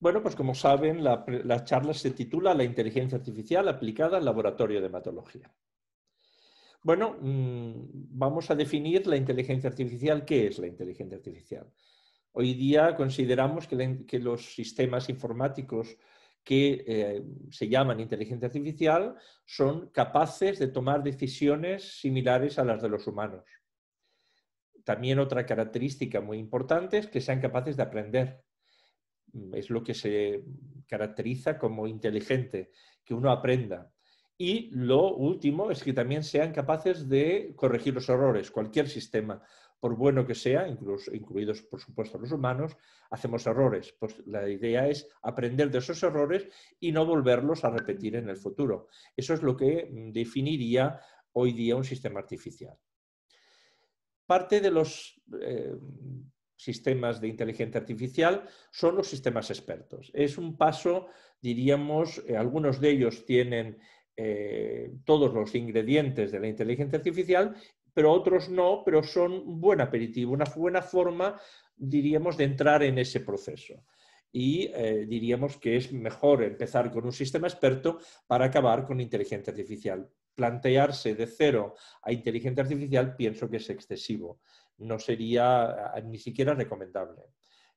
Bueno, pues como saben, la, charla se titula La inteligencia artificial aplicada al laboratorio de hematología. Bueno, mm, vamos a definir la inteligencia artificial. ¿Qué es la inteligencia artificial? Hoy día consideramos que, los sistemas informáticos que eh, se llaman inteligencia artificial son capaces de tomar decisiones similares a las de los humanos. También otra característica muy importante es que sean capaces de aprender Mm, es lo que se caracteriza como inteligente, que uno aprenda. Y lo último es que también sean capaces de corregir los errores. Cualquier sistema, por bueno que sea, incluidos por supuesto los humanos, hacemos errores. Pues la idea es aprender de esos errores y no volverlos a repetir en el futuro. Eso es lo que mm, definiría hoy día un sistema artificial. Parte de los eh, sistemas de inteligencia artificial son los sistemas expertos. Es un paso, diríamos, eh, algunos de ellos tienen eh, todos los ingredientes de la inteligencia artificial, pero otros no, pero son un buen aperitivo, una buena forma, diríamos, de entrar en ese proceso. Y eh, diríamos que es mejor empezar con un sistema experto para acabar con inteligencia artificial. Plantearse de cero a inteligencia artificial pienso que es excesivo no sería ni siquiera recomendable.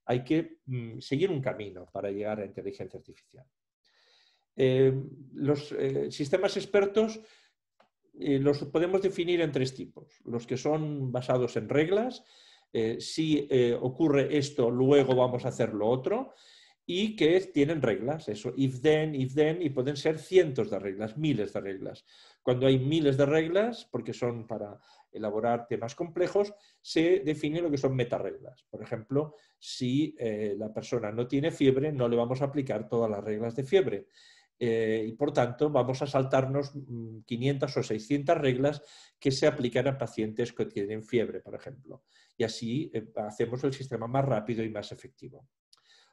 Hay que mm, seguir un camino para llegar a inteligencia artificial. Eh, los eh, sistemas expertos eh, los podemos definir en tres tipos. Los que son basados en reglas, si ocurre esto, luego vamos a hacer lo otro, y que tienen reglas, eso, if then, if then, y pueden ser cientos de reglas, miles de reglas. Cuando hay miles de reglas, porque son para elaborar temas complejos, se define lo que son metarreglas. Por ejemplo, si eh, la persona no tiene fiebre, no le vamos a aplicar todas las reglas de fiebre. Eh, y por tanto, vamos a saltarnos 500 mm, o 600 reglas que se aplican a pacientes que tienen fiebre, por ejemplo. Y así eh, hacemos el sistema más rápido y más efectivo.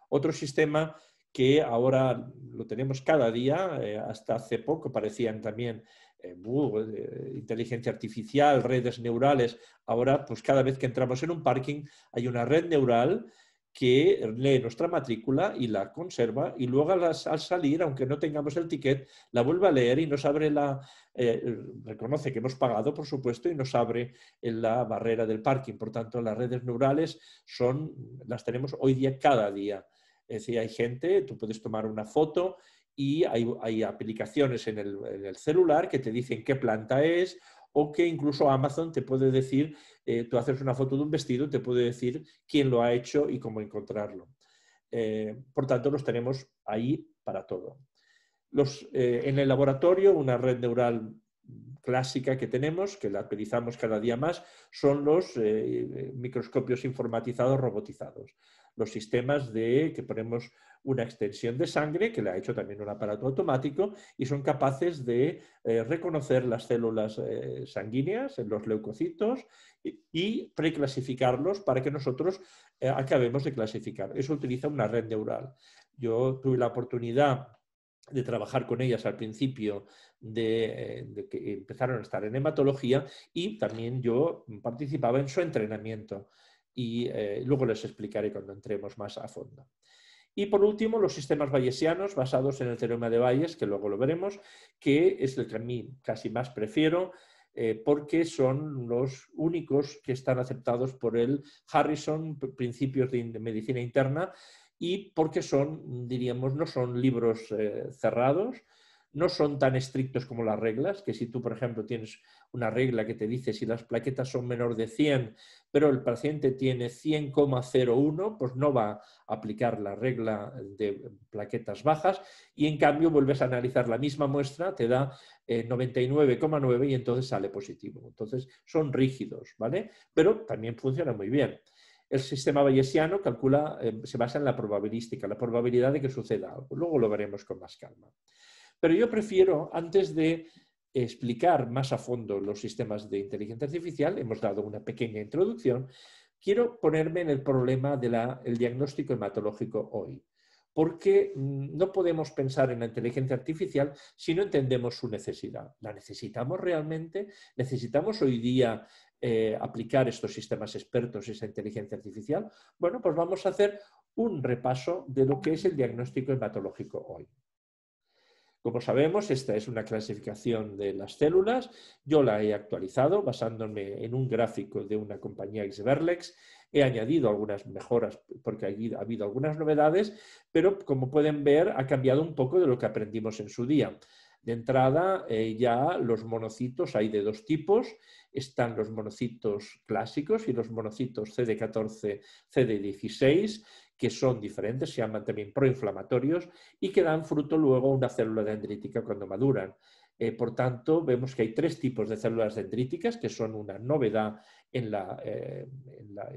Otro sistema que ahora lo tenemos cada día, hasta hace poco parecían también eh, eh, inteligencia artificial, redes neurales. Ahora, pues cada vez que entramos en un parking hay una red neural que lee nuestra matrícula y la conserva y luego al, salir, aunque no tengamos el ticket, la vuelve a leer y nos abre la... Eh, reconoce que hemos pagado, por supuesto, y nos abre la barrera del parking. Por tanto, las redes neurales son, las tenemos hoy día cada día. Es decir, hay gente, tú puedes tomar una foto y hay, aplicaciones en el, celular que te dicen qué planta es o que incluso Amazon te puede decir, eh, tú haces una foto de un vestido, te puede decir quién lo ha hecho y cómo encontrarlo. Eh, por tanto, los tenemos ahí para todo. Los, eh, en el laboratorio, una red neural clásica que tenemos, que la utilizamos cada día más, son los microscopios informatizados robotizados, los sistemas de, que ponemos una extensión de sangre, que le ha hecho también un aparato automático, y son capaces de eh, reconocer las células eh, sanguíneas, los leucocitos, y, preclasificarlos para que nosotros eh, acabemos de clasificar. Eso utiliza una red neural. Yo tuve la oportunidad de trabajar con ellas al principio de, que empezaron a estar en hematología y también yo participaba en su entrenamiento y luego les explicaré cuando entremos más a fondo. Y por último, los sistemas bayesianos basados en el teorema de Bayes, que luego lo veremos, que es el que a mí casi más prefiero, eh, porque son los únicos que están aceptados por el Harrison, Principios de Medicina Interna, y porque son, diríamos, no son libros eh, cerrados, no son tan estrictos como las reglas, que si tú, por ejemplo, tienes una regla que te dice si las plaquetas son menor de 100, pero el paciente tiene 100,01, pues no va a aplicar la regla de plaquetas bajas y en cambio vuelves a analizar la misma muestra, te da 99,9 eh, y entonces sale positivo. Entonces son rígidos, ¿vale? Pero también funciona muy bien. El sistema bayesiano calcula, eh, se basa en la probabilística, la probabilidad de que suceda algo. Luego lo veremos con más calma. Pero yo prefiero, antes de explicar más a fondo los sistemas de inteligencia artificial, hemos dado una pequeña introducción, quiero ponerme en el problema del diagnóstico hematológico hoy. Porque mm, no podemos pensar en la inteligencia artificial si no entendemos su necesidad. ¿La necesitamos realmente? ¿Necesitamos hoy día eh, aplicar estos sistemas expertos, esa inteligencia artificial? Bueno, pues vamos a hacer un repaso de lo que es el diagnóstico hematológico hoy. Como sabemos, esta es una clasificación de las células. Yo la he actualizado basándome en un gráfico de una compañía Xverlex. He añadido algunas mejoras porque ha habido algunas novedades, pero como pueden ver, ha cambiado un poco de lo que aprendimos en su día. De entrada, eh, ya los monocitos hay de dos tipos. Están los monocitos clásicos y los monocitos CD14, CD16, que son diferentes, se llaman también proinflamatorios y que dan fruto luego a una célula dendrítica cuando maduran. Eh, por tanto, vemos que hay tres tipos de células dendríticas que son una novedad eh, en la,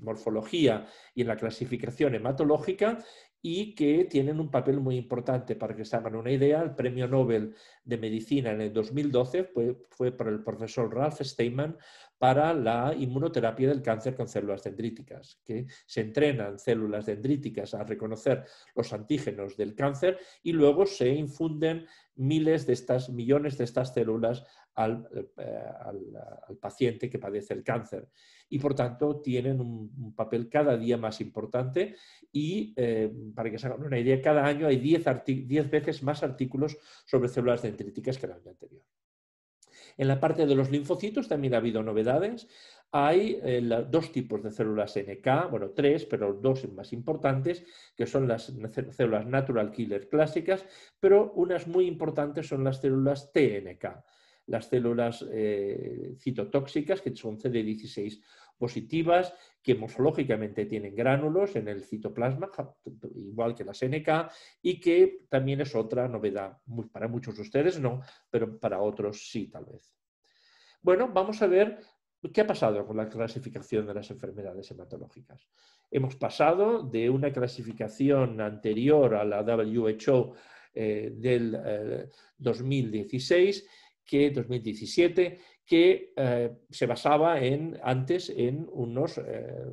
morfología y en la clasificación hematológica y que tienen un papel muy importante. Para que se hagan una idea, el premio Nobel de Medicina en el 2012 fue, fue para el profesor Ralph Steinman para la inmunoterapia del cáncer con células dendríticas, que se entrenan células dendríticas a reconocer los antígenos del cáncer y luego se infunden miles de estas, millones de estas células al, eh, paciente que padece el cáncer. Y por tanto tienen un, papel cada día más importante y, eh, para que se hagan una idea, cada año hay 10 veces más artículos sobre células dendríticas que el año anterior. En la parte de los linfocitos también ha habido novedades. Hay eh, dos tipos de células NK, bueno, tres, pero dos más importantes, que son las células natural killer clásicas, pero unas muy importantes son las células TNK, las células eh, citotóxicas, que son CD16 positivas que morfológicamente tienen gránulos en el citoplasma, igual que la SNK, y que también es otra novedad. Para muchos de ustedes no, pero para otros sí, tal vez. Bueno, vamos a ver ¿Qué ha pasado con la clasificación de las enfermedades hematológicas? Hemos pasado de una clasificación anterior a la WHO eh, del 2016, eh, que 2017, que eh, se basaba en, antes en unos eh,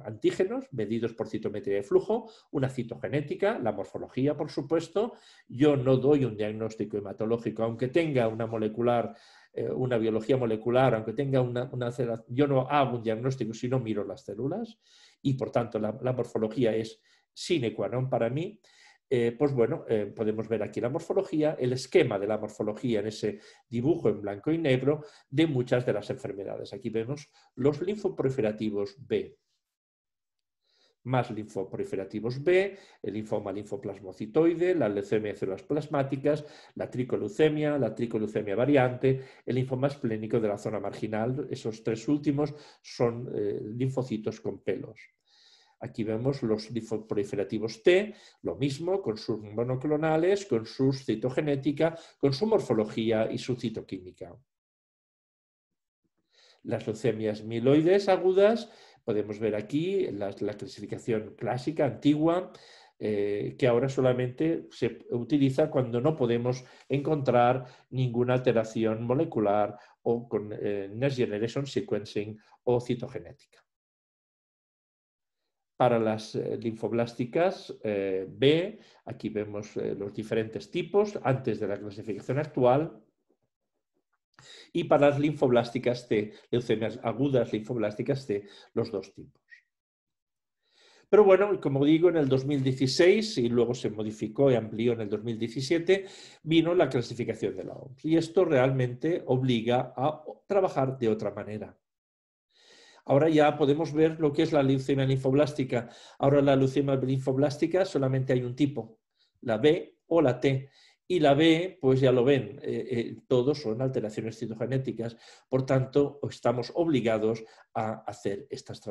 antígenos medidos por citometría de flujo, una citogenética, la morfología, por supuesto. Yo no doy un diagnóstico hematológico, aunque tenga una molecular, eh, una biología molecular, aunque tenga una, yo no hago un diagnóstico si no miro las células y, por tanto, la morfología es sine qua non para mí. Eh, pues bueno, eh, podemos ver aquí la morfología, el esquema de la morfología en ese dibujo en blanco y negro de muchas de las enfermedades. Aquí vemos los linfoproliferativos B, más linfoproliferativos B, el linfoma linfoplasmocitoide, la leucemia de células plasmáticas, la tricoleucemia, la tricoleucemia variante, el linfoma esplénico de la zona marginal. Esos tres últimos son eh, linfocitos con pelos. Aquí vemos los proliferativos T, lo mismo, con sus monoclonales, con su citogenética, con su morfología y su citoquímica. Las leucemias mieloides agudas, podemos ver aquí la, clasificación clásica, antigua, eh, que ahora solamente se utiliza cuando no podemos encontrar ninguna alteración molecular o con eh, Next Generation Sequencing o citogenética. Para las eh, linfoblásticas eh, B, aquí vemos eh, los diferentes tipos antes de la clasificación actual. Y para las linfoblásticas T, leucemias agudas linfoblásticas T, los dos tipos. Pero bueno, como digo, en el 2016 y luego se modificó y amplió en el 2017, vino la clasificación de la OMS. Y esto realmente obliga a trabajar de otra manera. Ahora ya podemos ver lo que es la leucemia linfoblástica. Ahora la leucemia linfoblástica solamente hay un tipo, la B o la T. Y la B, pues ya lo ven, eh, eh, todos son alteraciones citogenéticas, por tanto, estamos obligados a hacer estas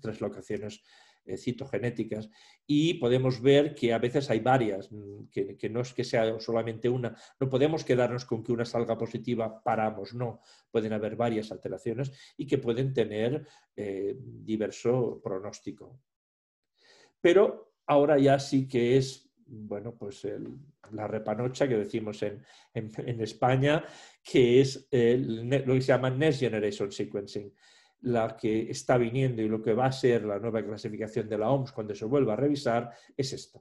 traslocaciones eh, citogenéticas y podemos ver que a veces hay varias, mm, que, no es que sea solamente una. No podemos quedarnos con que una salga positiva, paramos, no. Pueden haber varias alteraciones y que pueden tener eh, diverso pronóstico. Pero ahora ya sí que es, bueno, pues la repanocha que decimos en, España, que es lo que se llama Next Generation Sequencing la que está viniendo y lo que va a ser la nueva clasificación de la OMS cuando se vuelva a revisar es esta.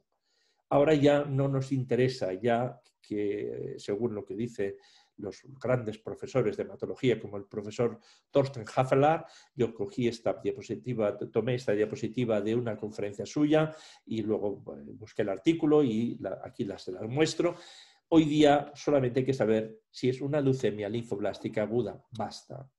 Ahora ya no nos interesa, ya que según lo que dicen los grandes profesores de hematología como el profesor Thorsten Hafelar, yo cogí esta diapositiva, tomé esta diapositiva de una conferencia suya y luego eh, busqué el artículo y aquí se las muestro. Hoy día solamente hay que saber si es una leucemia linfoblástica aguda, basta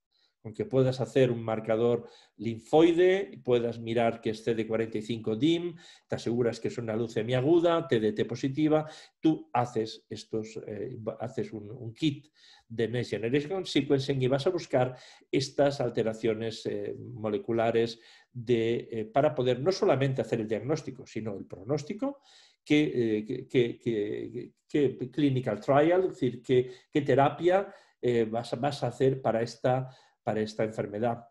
aunque puedas hacer un marcador linfoide, puedas mirar que es CD45-DIM, te aseguras que es una luz aguda, TDT positiva, tú haces, estos, eh, haces un, kit de Next Generation Sequencing y vas a buscar estas alteraciones eh, moleculares eh, para poder no solamente hacer el diagnóstico, sino el pronóstico, qué, clinical trial, es decir, qué, terapia vas a hacer para esta para esta enfermedad.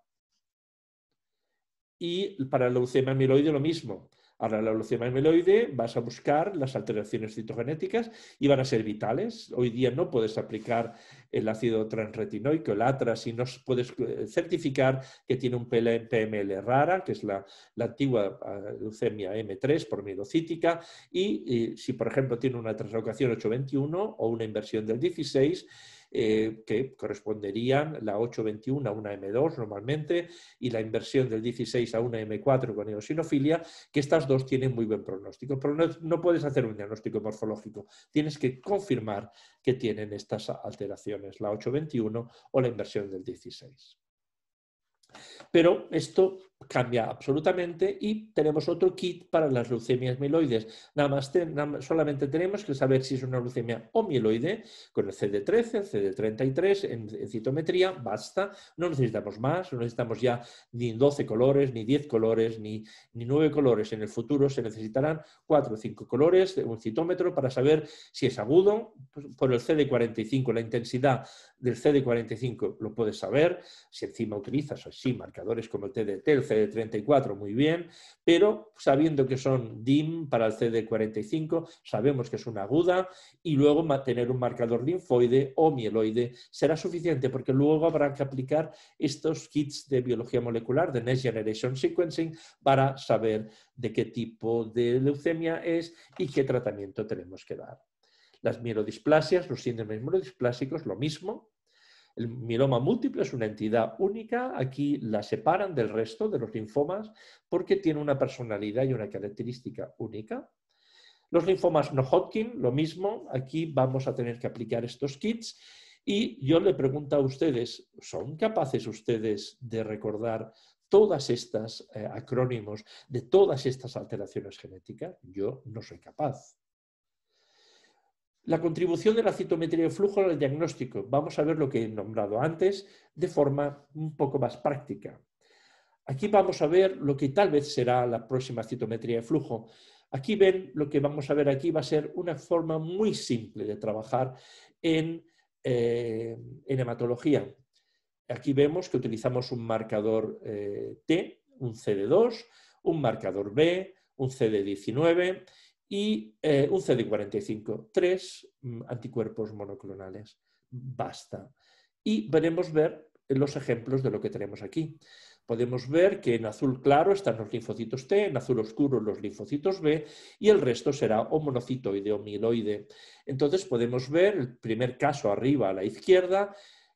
Y para la leucemia amiloide lo mismo. Ahora, la leucemia amiloide vas a buscar las alteraciones citogenéticas y van a ser vitales. Hoy día no puedes aplicar el ácido transretinoico, el ATRA, si no puedes eh, certificar que tiene un PML rara, que es la, antigua ah, leucemia M3 por y, y, si, por ejemplo, tiene una translocación 821 o una inversión del 16, eh, que corresponderían la 821 a una M2 normalmente y la inversión del 16 a una M4 con eosinofilia, que estas dos tienen muy buen pronóstico. Pero no, no puedes hacer un diagnóstico morfológico, tienes que confirmar que tienen estas alteraciones, la 821 o la inversión del 16. Pero esto cambia absolutamente y tenemos otro kit para las leucemias mieloides. Nada más, solamente tenemos que saber si es una leucemia o mieloide con el CD13, el CD33 en, citometría, basta. No necesitamos más, no necesitamos ya ni 12 colores, ni 10 colores, ni, ni 9 colores. En el futuro se necesitarán 4 o 5 colores de un citómetro para saber si es agudo pues, por el CD45, la intensidad del CD45 lo puedes saber, si encima utilizas así marcadores como el TDT, CD34, muy bien, pero sabiendo que son DIM para el CD45, sabemos que es una aguda, y luego tener un marcador linfoide o mieloide será suficiente, porque luego habrá que aplicar estos kits de biología molecular, de Next Generation Sequencing, para saber de qué tipo de leucemia es y qué tratamiento tenemos que dar. Las mielodisplasias, los síndromes mielodisplásicos, lo mismo, el mieloma múltiple es una entidad única, aquí la separan del resto de los linfomas porque tiene una personalidad y una característica única. Los linfomas no Hodgkin, lo mismo, aquí vamos a tener que aplicar estos kits y yo le pregunto a ustedes, ¿son capaces ustedes de recordar todas estas eh, acrónimos de todas estas alteraciones genéticas? Yo no soy capaz. La contribución de la citometría de flujo al diagnóstico. Vamos a ver lo que he nombrado antes de forma un poco más práctica. Aquí vamos a ver lo que tal vez será la próxima citometría de flujo. Aquí ven, lo que vamos a ver aquí va a ser una forma muy simple de trabajar en, eh, hematología. Aquí vemos que utilizamos un marcador eh, T, un CD2, un marcador B, un CD19 y eh, un cd 45 tres mm, anticuerpos monoclonales. Basta. Y veremos ver los ejemplos de lo que tenemos aquí. Podemos ver que en azul claro están los linfocitos T, en azul oscuro los linfocitos B y el resto será o monocitoide o mieloide. Entonces podemos ver el primer caso arriba a la izquierda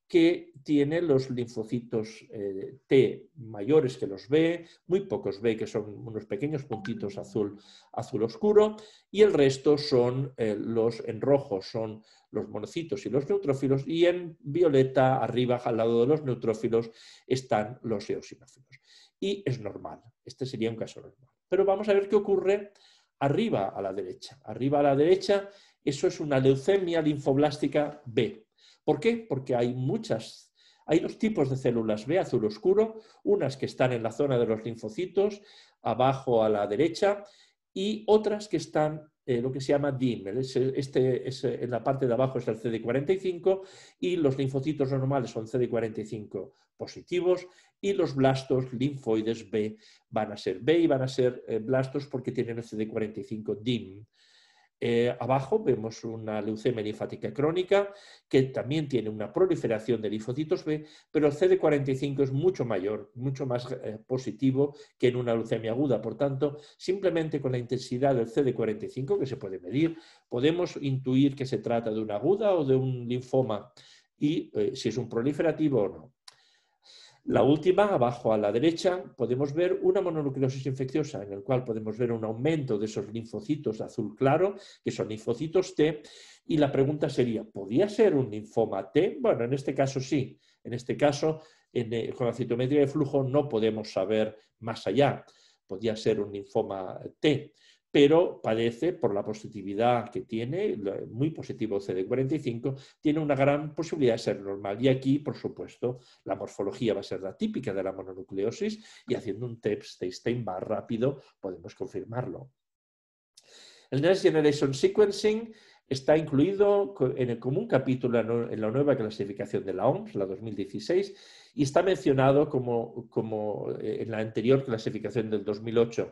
que tiene los linfocitos eh, T mayores que los B, muy pocos B, que son unos pequeños puntitos azul, azul oscuro, y el resto son eh, los en rojo, son los monocitos y los neutrófilos, y en violeta, arriba, al lado de los neutrófilos, están los eosinófilos. Y es normal, este sería un caso normal. Pero vamos a ver qué ocurre arriba a la derecha. Arriba a la derecha, eso es una leucemia linfoblástica B, ¿Por qué? Porque hay muchas hay dos tipos de células B azul oscuro, unas que están en la zona de los linfocitos, abajo a la derecha, y otras que están eh, lo que se llama DIM. Este, eh, en la parte de abajo es el CD45 y los linfocitos normales son CD45 positivos y los blastos linfoides B van a ser B y van a ser eh, blastos porque tienen el CD45 DIM eh, abajo vemos una leucemia linfática crónica que también tiene una proliferación de linfocitos B, pero el CD45 es mucho mayor, mucho más eh, positivo que en una leucemia aguda. Por tanto, simplemente con la intensidad del CD45, que se puede medir, podemos intuir que se trata de una aguda o de un linfoma y eh, si es un proliferativo o no. La última, abajo a la derecha, podemos ver una mononucleosis infecciosa, en el cual podemos ver un aumento de esos linfocitos de azul claro, que son linfocitos T, y la pregunta sería, ¿podía ser un linfoma T? Bueno, en este caso sí. En este caso, eh, con la citometría de flujo no podemos saber más allá. Podía ser un linfoma T pero padece por la positividad que tiene, muy positivo CD45, tiene una gran posibilidad de ser normal. Y aquí, por supuesto, la morfología va a ser la típica de la mononucleosis y haciendo un test de más rápido podemos confirmarlo. El Next Generation Sequencing está incluido en el común capítulo en la nueva clasificación de la OMS, la 2016, y está mencionado como eh, en la anterior clasificación del 2008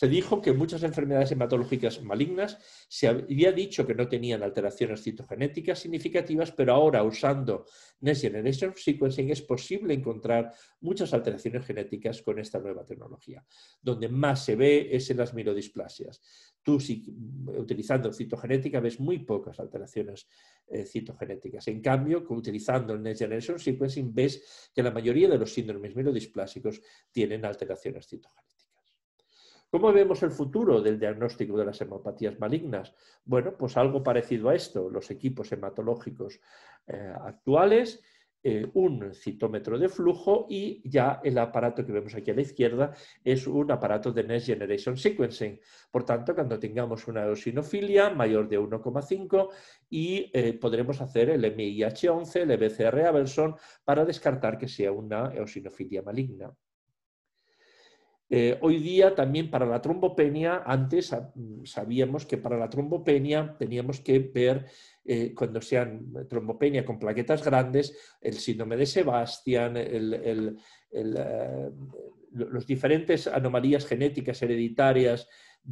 se dijo que muchas enfermedades hematológicas malignas se había dicho que no tenían alteraciones citogenéticas significativas, pero ahora usando Next Generation Sequencing es posible encontrar muchas alteraciones genéticas con esta nueva tecnología. Donde más se ve es en las mirodisplasias. Tú, utilizando citogenética, ves muy pocas alteraciones eh, citogenéticas. En cambio, utilizando el Next Generation Sequencing, ves que la mayoría de los síndromes mirodisplásicos tienen alteraciones citogenéticas. ¿Cómo vemos el futuro del diagnóstico de las hemopatías malignas? Bueno, pues algo parecido a esto, los equipos hematológicos eh, actuales, eh, un citómetro de flujo y ya el aparato que vemos aquí a la izquierda es un aparato de Next Generation Sequencing. Por tanto, cuando tengamos una eosinofilia mayor de 1,5 y eh, podremos hacer el MIH11, el e BCR Abelson para descartar que sea una eosinofilia maligna. Eh, hoy día también para la trombopenia, antes sabíamos que para la trombopenia teníamos que ver eh, cuando sean trombopenia con plaquetas grandes, el síndrome de Sebastián, las eh, los diferentes anomalías genéticas hereditarias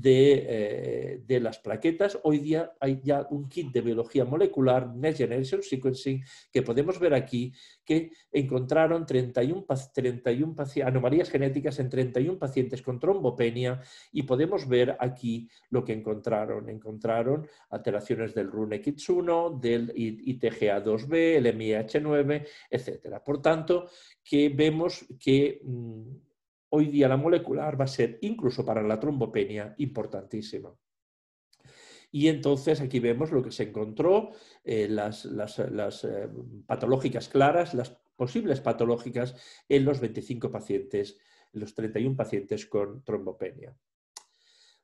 eh, de, las plaquetas. Hoy día hay ya un kit de biología molecular, Next Generation Sequencing, que podemos ver aquí, que encontraron 31, 31 anomalías genéticas en 31 pacientes con trombopenia y podemos ver aquí lo que encontraron. Encontraron alteraciones del RUNX1, del ITGA2B, el MIH9, etc. Por tanto, que vemos que... Mm, hoy día la molecular va a ser, incluso para la trombopenia, importantísima. Y entonces aquí vemos lo que se encontró, eh, las, eh, patológicas claras, las posibles patológicas en los 25 pacientes, los 31 pacientes con trombopenia.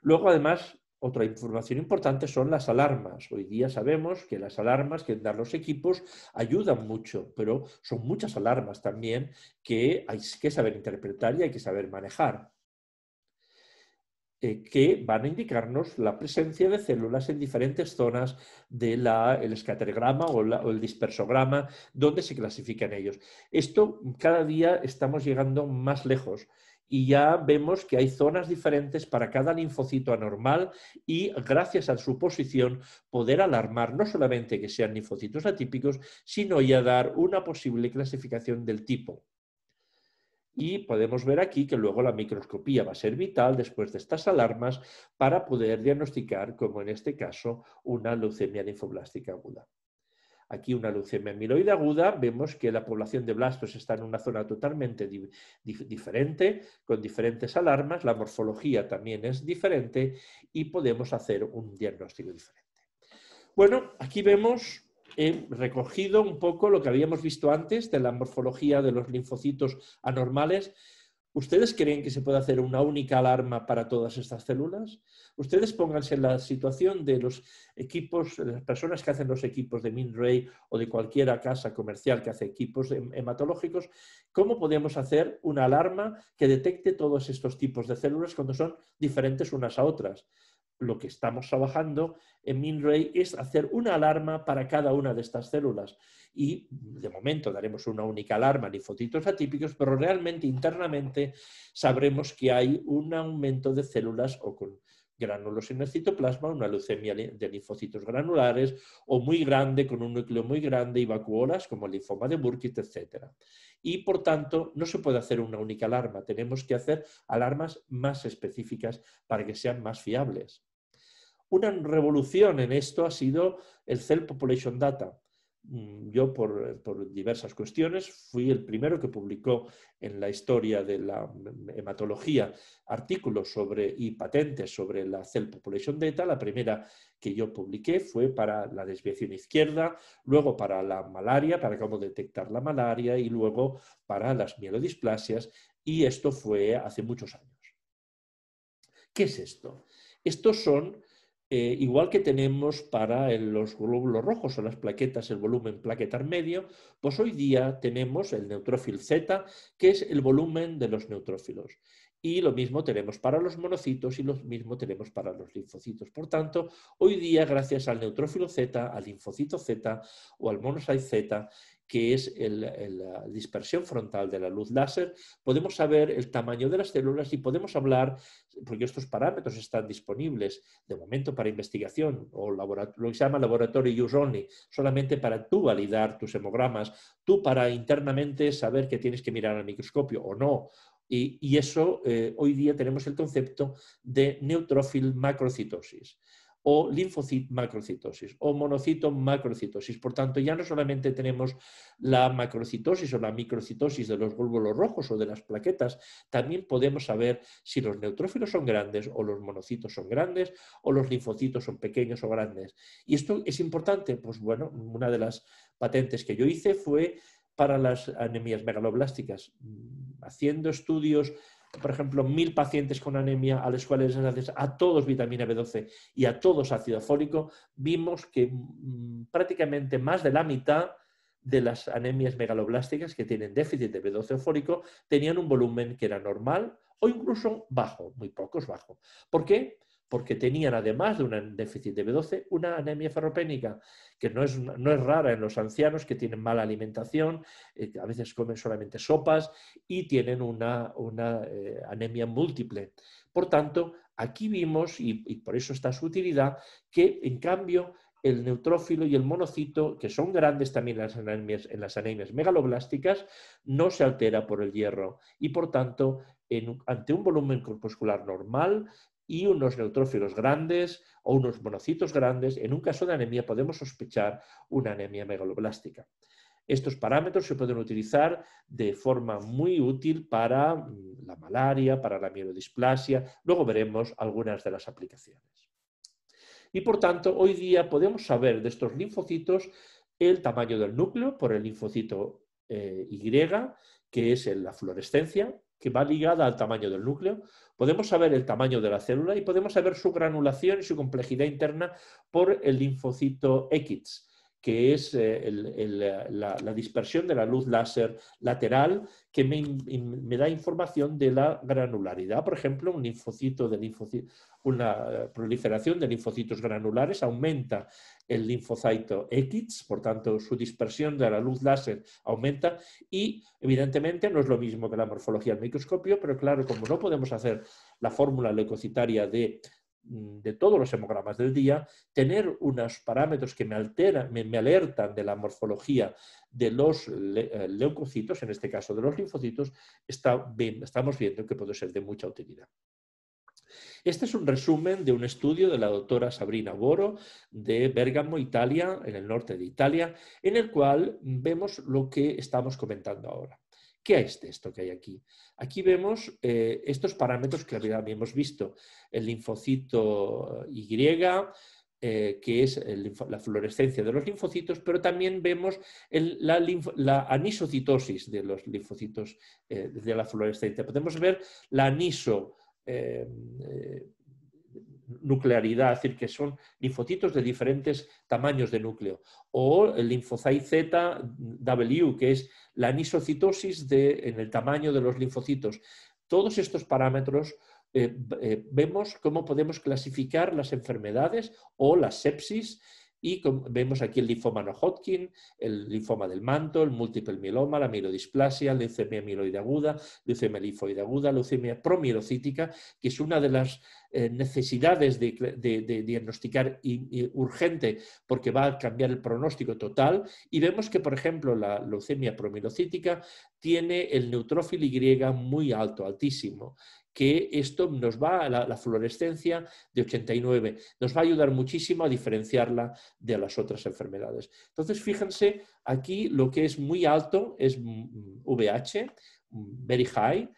Luego, además, otra información importante son las alarmas. Hoy día sabemos que las alarmas que dan los equipos ayudan mucho, pero son muchas alarmas también que hay que saber interpretar y hay que saber manejar, eh, que van a indicarnos la presencia de células en diferentes zonas del de o el dispersograma donde se clasifican ellos. Esto cada día estamos llegando más lejos y ya vemos que hay zonas diferentes para cada linfocito anormal y gracias a su posición poder alarmar no solamente que sean linfocitos atípicos, sino ya dar una posible clasificación del tipo. Y podemos ver aquí que luego la microscopía va a ser vital después de estas alarmas para poder diagnosticar, como en este caso, una leucemia linfoblástica aguda aquí una leucemia amiloide aguda, vemos que la población de blastos está en una zona totalmente diferente, con diferentes alarmas, la morfología también es diferente y podemos hacer un diagnóstico diferente. Bueno, aquí vemos recogido un poco lo que habíamos visto antes de la morfología de los linfocitos anormales, ¿Ustedes creen que se puede hacer una única alarma para todas estas células? Ustedes pónganse en la situación de los equipos, de las personas que hacen los equipos de MinRay o de cualquier casa comercial que hace equipos em, hematológicos, ¿cómo podemos hacer una alarma que detecte todos estos tipos de células cuando son diferentes unas a otras? lo que estamos trabajando en MinRay es hacer una alarma para cada una de estas células. Y de momento daremos una única alarma a linfocitos atípicos, pero realmente internamente sabremos que hay un aumento de células o con gránulos en el citoplasma, una leucemia de linfocitos granulares o muy grande, con un núcleo muy grande y vacuolas como el linfoma de Burkitt, etc. Y por tanto, no se puede hacer una única alarma, tenemos que hacer alarmas más específicas para que sean más fiables. Una revolución en esto ha sido el Cell Population Data. Mm, yo, por, diversas cuestiones, fui el primero que publicó en la historia de la hematología artículos sobre, y patentes sobre la Cell Population Data. La primera que yo publiqué fue para la desviación izquierda, luego para la malaria, para cómo detectar la malaria y luego para las mielodisplasias. Y esto fue hace muchos años. ¿Qué es esto? Estos son eh, igual que tenemos para los glóbulos rojos o las plaquetas, el volumen plaquetar medio, pues hoy día tenemos el neutrófil Z, que es el volumen de los neutrófilos. Y lo mismo tenemos para los monocitos y lo mismo tenemos para los linfocitos. Por tanto, hoy día, gracias al neutrófilo Z, al linfocito Z o al monocito Z, que es el, la dispersión frontal de la luz láser, podemos saber el tamaño de las células y podemos hablar, porque estos parámetros están disponibles de momento para investigación o lo que se llama laboratorio use only, solamente para tú validar tus hemogramas, tú para internamente saber que tienes que mirar al microscopio o no, y, eso, eh, hoy día tenemos el concepto de neutrófil macrocitosis o linfocit-macrocitosis o monocito-macrocitosis. Por tanto, ya no solamente tenemos la macrocitosis o la microcitosis de los glóbulos rojos o de las plaquetas, también podemos saber si los neutrófilos son grandes o los monocitos son grandes o los linfocitos son pequeños o grandes. ¿Y esto es importante? Pues bueno, una de las patentes que yo hice fue para las anemias megaloblásticas, mm, haciendo estudios por ejemplo, mil pacientes con anemia a los cuales les a todos vitamina B12 y a todos ácido fólico, vimos que mm, prácticamente más de la mitad de las anemias megaloblásticas que tienen déficit de B12 fólico tenían un volumen que era normal o incluso bajo, muy pocos bajo. ¿Por qué? porque tenían, además de un déficit de B12, una anemia ferropénica, que no es, rara en los ancianos que tienen mala alimentación, eh, a veces comen solamente sopas y tienen una, eh, anemia múltiple. Por tanto, aquí vimos, y, por eso está su utilidad, que en cambio el neutrófilo y el monocito, que son grandes también en las, anemias, en las megaloblásticas, no se altera por el hierro y por tanto ante un volumen corpuscular normal y unos neutrófilos grandes o unos monocitos grandes, en un caso de anemia podemos sospechar una anemia megaloblástica. Estos parámetros se pueden utilizar de forma muy útil para mm, la malaria, para la mielodisplasia. Luego veremos algunas de las aplicaciones. Y por tanto, hoy día podemos saber de estos linfocitos el tamaño del núcleo por el linfocito eh, Y, que es la fluorescencia, que va ligada al tamaño del núcleo, podemos saber el tamaño de la célula y podemos saber su granulación y su complejidad interna por el linfocito X, que es eh, eh, la, dispersión de la luz láser lateral, que me, da información de la granularidad. Por ejemplo, un linfocito de linfocito, una eh, proliferación de linfocitos granulares aumenta el linfocito X, por tanto, su dispersión de la luz láser aumenta y, evidentemente, no es lo mismo que la morfología del microscopio, pero claro, como no podemos hacer la fórmula leucocitaria de Mm, de todos los hemogramas del día, tener unos parámetros que me, me, alertan de la morfología de los eh, leucocitos, en este caso de los linfocitos, está, estamos viendo que puede ser de mucha utilidad. Este es un resumen de un estudio de la doctora Sabrina Boro de Bergamo, Italia, en el norte de Italia, en el cual vemos lo que estamos comentando ahora. ¿Qué es esto que hay aquí? Aquí vemos eh, estos parámetros que habíamos visto. El linfocito eh, Y, eh, que es la fluorescencia de los linfocitos, pero también vemos la, anisocitosis de los linfocitos de la fluorescencia. Podemos ver la aniso, nuclearidad, es decir, que son linfocitos de diferentes tamaños de núcleo. O el linfocit ZW, que es la anisocitosis de, en el tamaño de los linfocitos. Todos estos parámetros eh, eh, vemos cómo podemos clasificar las enfermedades o la sepsis y vemos aquí el linfoma no Hodgkin, el linfoma del manto, el múltiple mieloma, la mielodisplasia, leucemia mieloide aguda, leucemia linfoide aguda, leucemia promielocítica, que es una de las eh, necesidades de, diagnosticar urgente porque va a cambiar el pronóstico total. Y vemos que, por ejemplo, la leucemia promielocítica tiene el neutrófilo Y muy alto, altísimo, que esto nos va a la, fluorescencia de 89, nos va a ayudar muchísimo a diferenciarla de las otras enfermedades. Entonces, fíjense, aquí lo que es muy alto es mm, mm, VH, mm, very high,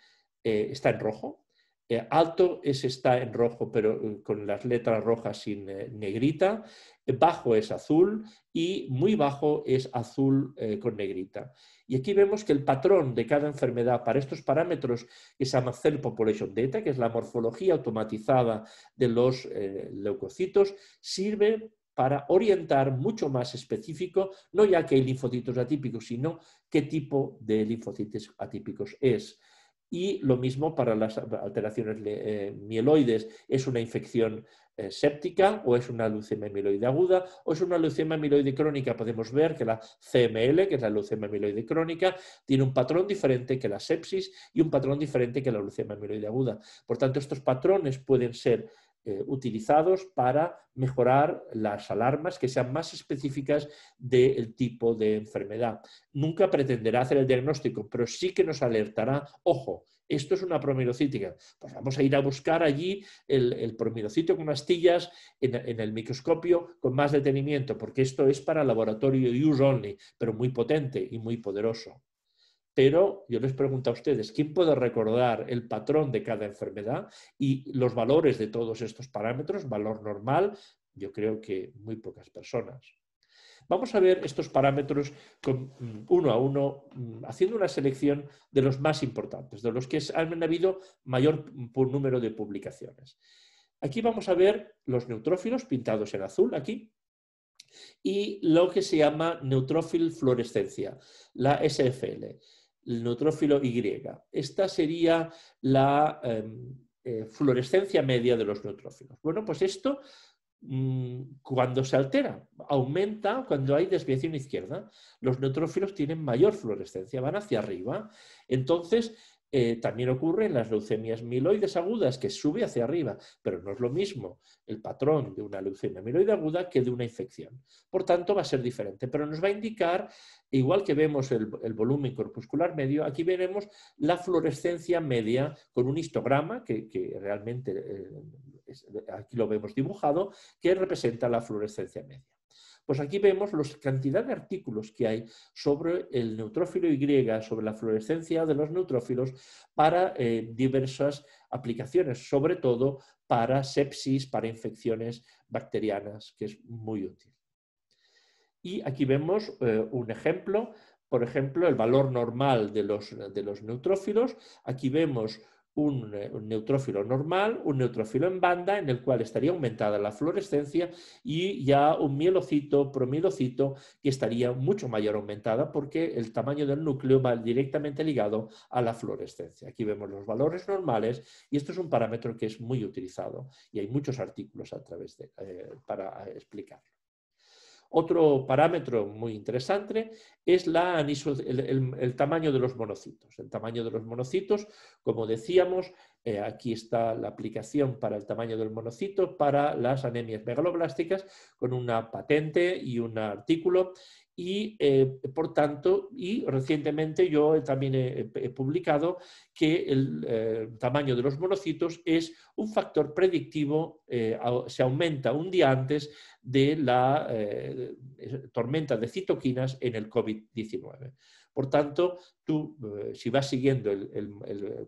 eh, está en rojo, eh, alto es está en rojo, pero eh, con las letras rojas sin negrita. Bajo es azul y muy bajo es azul eh, con negrita. Y aquí vemos que el patrón de cada enfermedad para estos parámetros que se Population Data, que es la morfología automatizada de los leucocitos, sirve para orientar mucho más específico, no ya que hay linfocitos atípicos, sino qué tipo de linfocitos atípicos es. Y lo mismo para las alteraciones eh, mieloides. Es una infección eh, séptica o es una leucemia mieloide aguda o es una leucemia mieloide crónica. Podemos ver que la CML, que es la leucemia mieloide crónica, tiene un patrón diferente que la sepsis y un patrón diferente que la leucemia mieloide aguda. Por tanto, estos patrones pueden ser eh, utilizados para mejorar las alarmas que sean más específicas del tipo de enfermedad. Nunca pretenderá hacer el diagnóstico, pero sí que nos alertará, ojo, esto es una promirocítica. Pues vamos a ir a buscar allí el, el promirocito con astillas en, en, el microscopio con más detenimiento, porque esto es para laboratorio use only, pero muy potente y muy poderoso pero yo les pregunto a ustedes, ¿quién puede recordar el patrón de cada enfermedad y los valores de todos estos parámetros, valor normal? Yo creo que muy pocas personas. Vamos a ver estos parámetros mm, uno a uno, mm, haciendo una selección de los más importantes, de los que han habido mayor mm, número de publicaciones. Aquí vamos a ver los neutrófilos pintados en azul, aquí, y lo que se llama neutrófil fluorescencia, la SFL. El neutrófilo Y. Esta sería la em, eh, fluorescencia media de los neutrófilos. Bueno, pues esto mm, cuando se altera, aumenta cuando hay desviación izquierda. Los neutrófilos tienen mayor fluorescencia, van hacia arriba. Entonces, eh, también ocurre en las leucemias mieloides agudas, que sube hacia arriba, pero no es lo mismo el patrón de una leucemia mieloide aguda que de una infección. Por tanto, va a ser diferente, pero nos va a indicar, igual que vemos el, volumen corpuscular medio, aquí veremos la fluorescencia media con un histograma que, realmente eh, aquí lo vemos dibujado, que representa la fluorescencia media. Pues aquí vemos la cantidad de artículos que hay sobre el neutrófilo Y, sobre la fluorescencia de los neutrófilos para eh, diversas aplicaciones, sobre todo para sepsis, para infecciones bacterianas, que es muy útil. Y aquí vemos eh, un ejemplo por ejemplo, el valor normal de los neutrófilos. Aquí vemos eh, un, neutrófilo normal, un neutrófilo en banda, en el cual estaría aumentada la fluorescencia y ya un mielocito, promielocito, que estaría mucho mayor aumentada porque el tamaño del núcleo va directamente ligado a la fluorescencia. Aquí vemos los valores normales y esto es un parámetro que es muy utilizado y hay muchos artículos a través de, eh, para eh, explicarlo. Otro parámetro muy interesante es el, tamaño de los monocitos. El tamaño de los monocitos, como decíamos, eh, aquí está la aplicación para el tamaño del monocito para las anemias megaloblásticas con una patente y un artículo y eh, por tanto, y recientemente yo también he, publicado que eh, el tamaño de los monocitos es un factor predictivo, eh, se aumenta un día antes de la tormenta de citoquinas en el COVID-19. Por tanto, tú, eh, si vas siguiendo,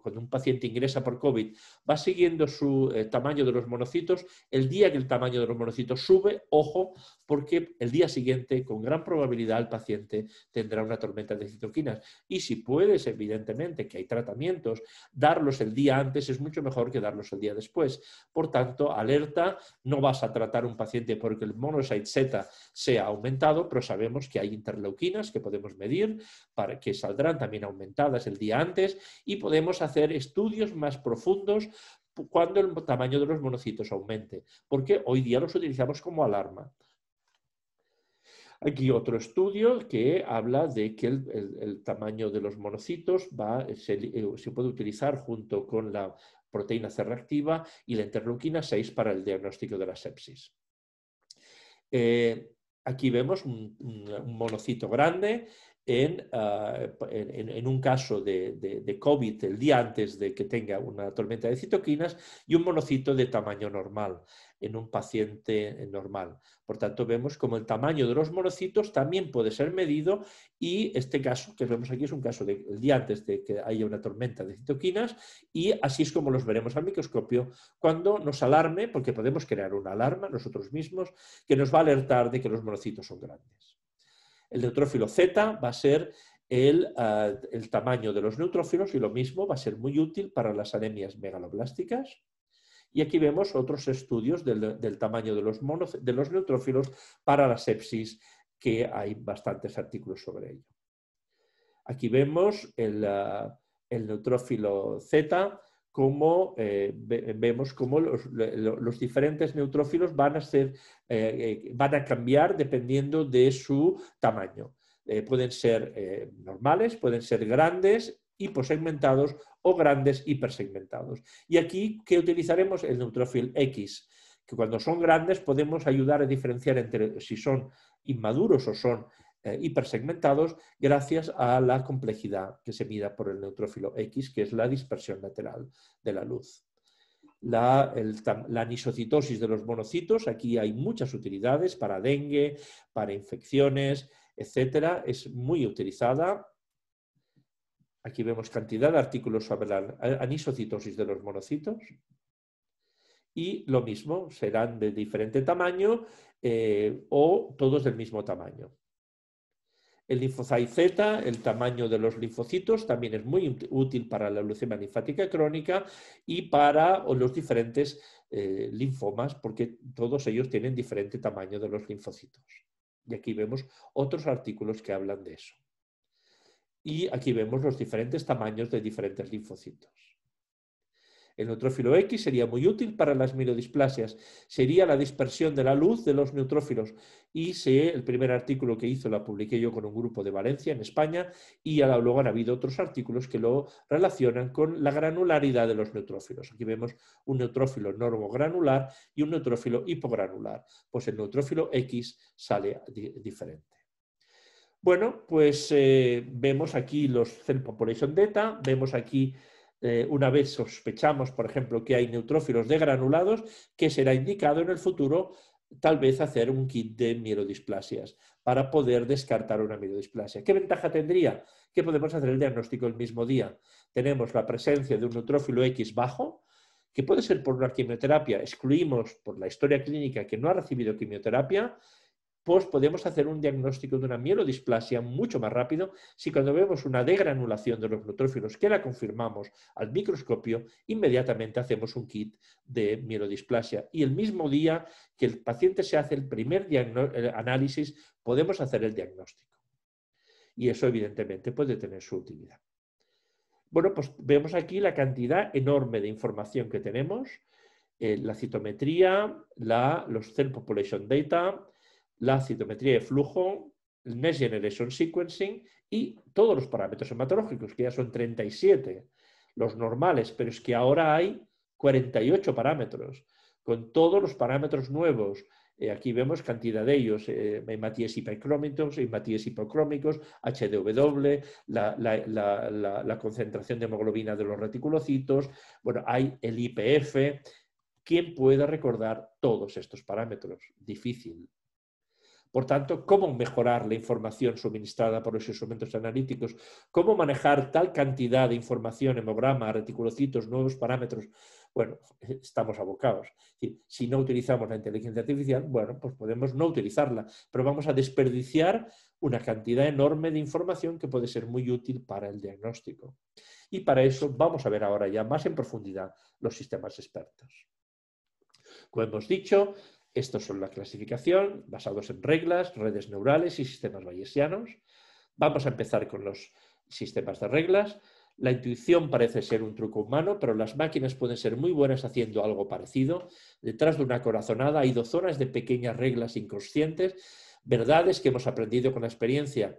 cuando un paciente ingresa por COVID, vas siguiendo su eh, tamaño de los monocitos, el día que el tamaño de los monocitos sube, ojo, porque el día siguiente, con gran probabilidad, el paciente tendrá una tormenta de citoquinas. Y si puedes, evidentemente, que hay tratamientos, darlos el día antes es mucho mejor que darlos el día después. Por tanto, alerta, no vas a tratar un paciente porque el monocyte Z sea aumentado, pero sabemos que hay interleuquinas que podemos medir, para que saldrán también aumentadas el día antes y podemos hacer estudios más profundos cuando el tamaño de los monocitos aumente, porque hoy día los utilizamos como alarma. Aquí otro estudio que habla de que el, tamaño de los monocitos va, eh, se, puede utilizar junto con la proteína C reactiva y la interleuquina 6 para el diagnóstico de la sepsis. Eh, aquí vemos un, monocito grande Ah, en, un caso de, COVID el día antes de que tenga una tormenta de citoquinas y un monocito de tamaño normal en un paciente normal. Por tanto, vemos como el tamaño de los monocitos también puede ser medido y este caso que vemos aquí es un caso del día antes de que haya una tormenta de citoquinas y así es como los veremos al microscopio cuando nos alarme, porque podemos crear una alarma nosotros mismos que nos va a alertar de que los monocitos son grandes. El neutrófilo Z va a ser ah, el, tamaño de los neutrófilos y lo mismo va a ser muy útil para las anemias megaloblásticas. Y aquí vemos otros estudios del, tamaño de los, neutrófilos para la sepsis, que hay bastantes artículos sobre ello. Aquí vemos el, ah, el neutrófilo Z como eh, vemos cómo los, diferentes neutrófilos van a, ser, eh, eh, van a cambiar dependiendo de su tamaño. pueden ser normales, pueden ser grandes, hiposegmentados o grandes hipersegmentados. Y aquí, ¿qué utilizaremos? El neutrófil X, que cuando son grandes podemos ayudar a diferenciar entre si son inmaduros o son eh, hipersegmentados gracias a la complejidad que se mida por el neutrófilo X, que es la dispersión lateral de la luz. La, anisocitosis de los monocitos, aquí hay muchas utilidades para dengue, para infecciones, etcétera, es muy utilizada. Aquí vemos cantidad de artículos sobre la anisocitosis de los monocitos. Y lo mismo, serán de diferente tamaño eh, o todos del mismo tamaño. El el tamaño de los linfocitos, también es muy útil para la leucemia linfática crónica y para los diferentes eh, linfomas, porque todos ellos tienen diferente tamaño de los linfocitos. Y aquí vemos otros artículos que hablan de eso. Y aquí vemos los diferentes tamaños de diferentes linfocitos. El neutrófilo X sería muy útil para las mirodisplasias. Sería la dispersión de la luz de los neutrófilos. Y sé el primer artículo que hizo la publiqué yo con un grupo de Valencia, en España, y luego han habido otros artículos que lo relacionan con la granularidad de los neutrófilos. Aquí vemos un neutrófilo normogranular y un neutrófilo hipogranular. Pues el neutrófilo X sale diferente. Bueno, pues eh, vemos aquí los cell population data, vemos aquí eh, una vez sospechamos, por ejemplo, que hay neutrófilos de granulados, que será indicado en el futuro tal vez hacer un kit de mielodisplasias para poder descartar una mielodisplasia. ¿Qué ventaja tendría? Que podemos hacer el diagnóstico el mismo día. Tenemos la presencia de un neutrófilo X bajo, que puede ser por una quimioterapia, excluimos por la historia clínica que no ha recibido quimioterapia, podemos hacer un diagnóstico de una mielodisplasia mucho más rápido si cuando vemos una degranulación de los neutrófilos que la confirmamos al microscopio, inmediatamente hacemos un kit de mielodisplasia. Y el mismo día que el paciente se hace el primer análisis, podemos hacer el diagnóstico. Y eso evidentemente puede tener su utilidad. Bueno, pues vemos aquí la cantidad enorme de información que tenemos, eh, la citometría, la, los cell population data, la citometría de flujo, el Next Generation Sequencing y todos los parámetros hematológicos, que ya son 37, los normales, pero es que ahora hay 48 parámetros, con todos los parámetros nuevos. Eh, aquí vemos cantidad de ellos, eh, hematías hipercrómicos, hematías hipocrómicos, HDW, la, la concentración de hemoglobina de los reticulocitos, bueno, hay el IPF. ¿Quién puede recordar todos estos parámetros? Difícil. Por tanto, cómo mejorar la información suministrada por los instrumentos analíticos, cómo manejar tal cantidad de información, hemograma, reticulocitos, nuevos parámetros. Bueno, estamos abocados. Si no utilizamos la inteligencia artificial, bueno, pues podemos no utilizarla, pero vamos a desperdiciar una cantidad enorme de información que puede ser muy útil para el diagnóstico. Y para eso vamos a ver ahora ya más en profundidad los sistemas expertos. Como hemos dicho, estos son la clasificación basados en reglas, redes neurales y sistemas bayesianos. Vamos a empezar con los sistemas de reglas. La intuición parece ser un truco humano, pero las máquinas pueden ser muy buenas haciendo algo parecido. Detrás de una corazonada hay dos zonas de pequeñas reglas inconscientes, verdades que hemos aprendido con la experiencia.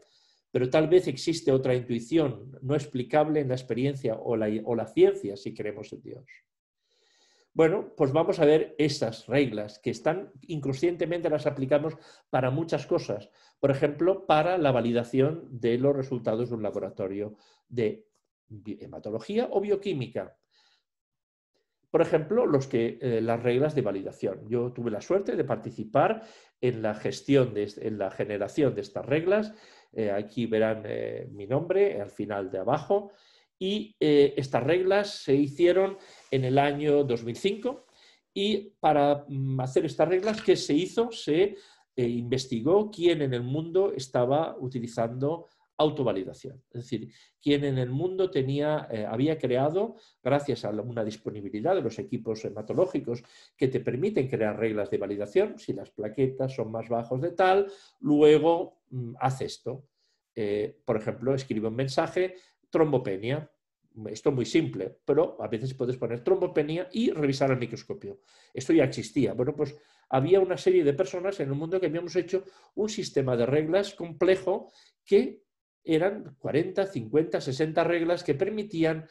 Pero tal vez existe otra intuición no explicable en la experiencia o la, o la ciencia, si creemos en Dios. Bueno, pues vamos a ver esas reglas que están inconscientemente las aplicamos para muchas cosas. Por ejemplo, para la validación de los resultados de un laboratorio de hematología o bioquímica. Por ejemplo, los que, eh, las reglas de validación. Yo tuve la suerte de participar en la gestión, de, este, en la generación de estas reglas. Eh, aquí verán eh, mi nombre al final de abajo y eh, estas reglas se hicieron en el año 2005 y para mm, hacer estas reglas, ¿qué se hizo? Se eh, investigó quién en el mundo estaba utilizando autovalidación, es decir, quién en el mundo tenía, eh, había creado, gracias a una disponibilidad de los equipos hematológicos que te permiten crear reglas de validación, si las plaquetas son más bajos de tal, luego mm, hace esto. por ejemplo, escribe un mensaje trombopenia. Esto es muy simple, pero a veces puedes poner trombopenia y revisar al microscopio. Esto ya existía. Bueno, pues había una serie de personas en el mundo que habíamos hecho un sistema de reglas complejo que eran 40, 50, 60 reglas que permitían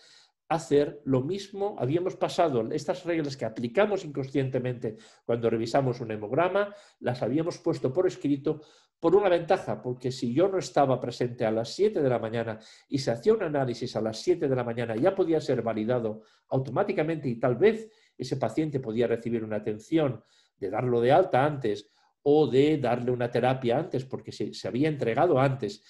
hacer lo mismo. Habíamos pasado estas reglas que aplicamos inconscientemente cuando revisamos un hemograma, las habíamos puesto por escrito por una ventaja, porque si yo no estaba presente a las 7 de la mañana y se hacía un análisis a las 7 de la mañana, ya podía ser validado automáticamente y tal vez ese paciente podía recibir una atención de darlo de alta antes o de darle una terapia antes porque se, había entregado antes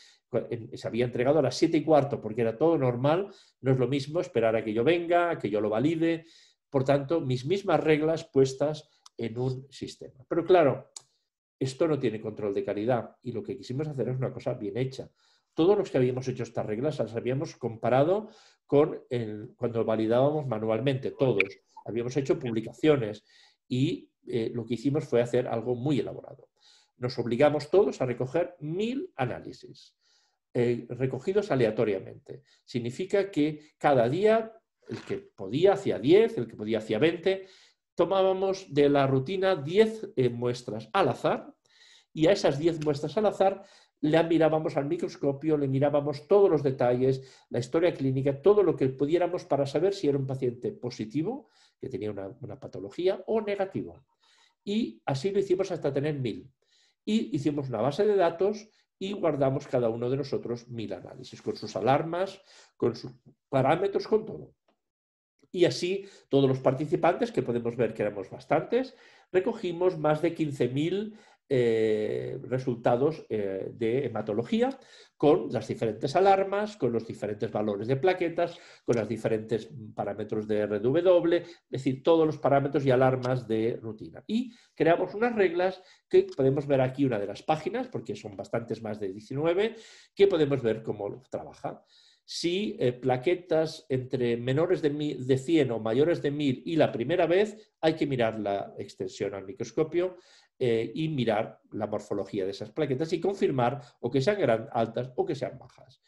se había entregado a las siete y cuarto, porque era todo normal, no es lo mismo esperar a que yo venga, a que yo lo valide, por tanto, mis mismas reglas puestas en un sistema. Pero claro, esto no tiene control de calidad y lo que quisimos hacer es una cosa bien hecha. Todos los que habíamos hecho estas reglas las habíamos comparado con cuando validábamos manualmente, todos. Habíamos hecho publicaciones y eh, lo que hicimos fue hacer algo muy elaborado. Nos obligamos todos a recoger mil análisis. Eh, recogidos aleatoriamente. Significa que cada día, el que podía hacía 10, el que podía hacía 20, tomábamos de la rutina 10 eh, muestras al azar y a esas 10 muestras al azar le mirábamos al microscopio, le mirábamos todos los detalles, la historia clínica, todo lo que pudiéramos para saber si era un paciente positivo, que tenía una, una patología, o negativo. Y así lo hicimos hasta tener mil. Y hicimos una base de datos y guardamos cada uno de nosotros mil análisis, con sus alarmas, con sus parámetros, con todo. Y así todos los participantes, que podemos ver que éramos bastantes, recogimos más de 15.000 eh, resultados eh, de hematología con las diferentes alarmas, con los diferentes valores de plaquetas, con los diferentes mm, parámetros de RW, es decir, todos los parámetros y alarmas de rutina. Y creamos unas reglas que podemos ver aquí una de las páginas, porque son bastantes más de 19, que podemos ver cómo trabaja. Si eh, plaquetas entre menores de, de 100 o mayores de 1000 y la primera vez, hay que mirar la extensión al microscopio. Eh, y mirar la morfología de esas plaquetas y confirmar o que sean altas o que sean bajas.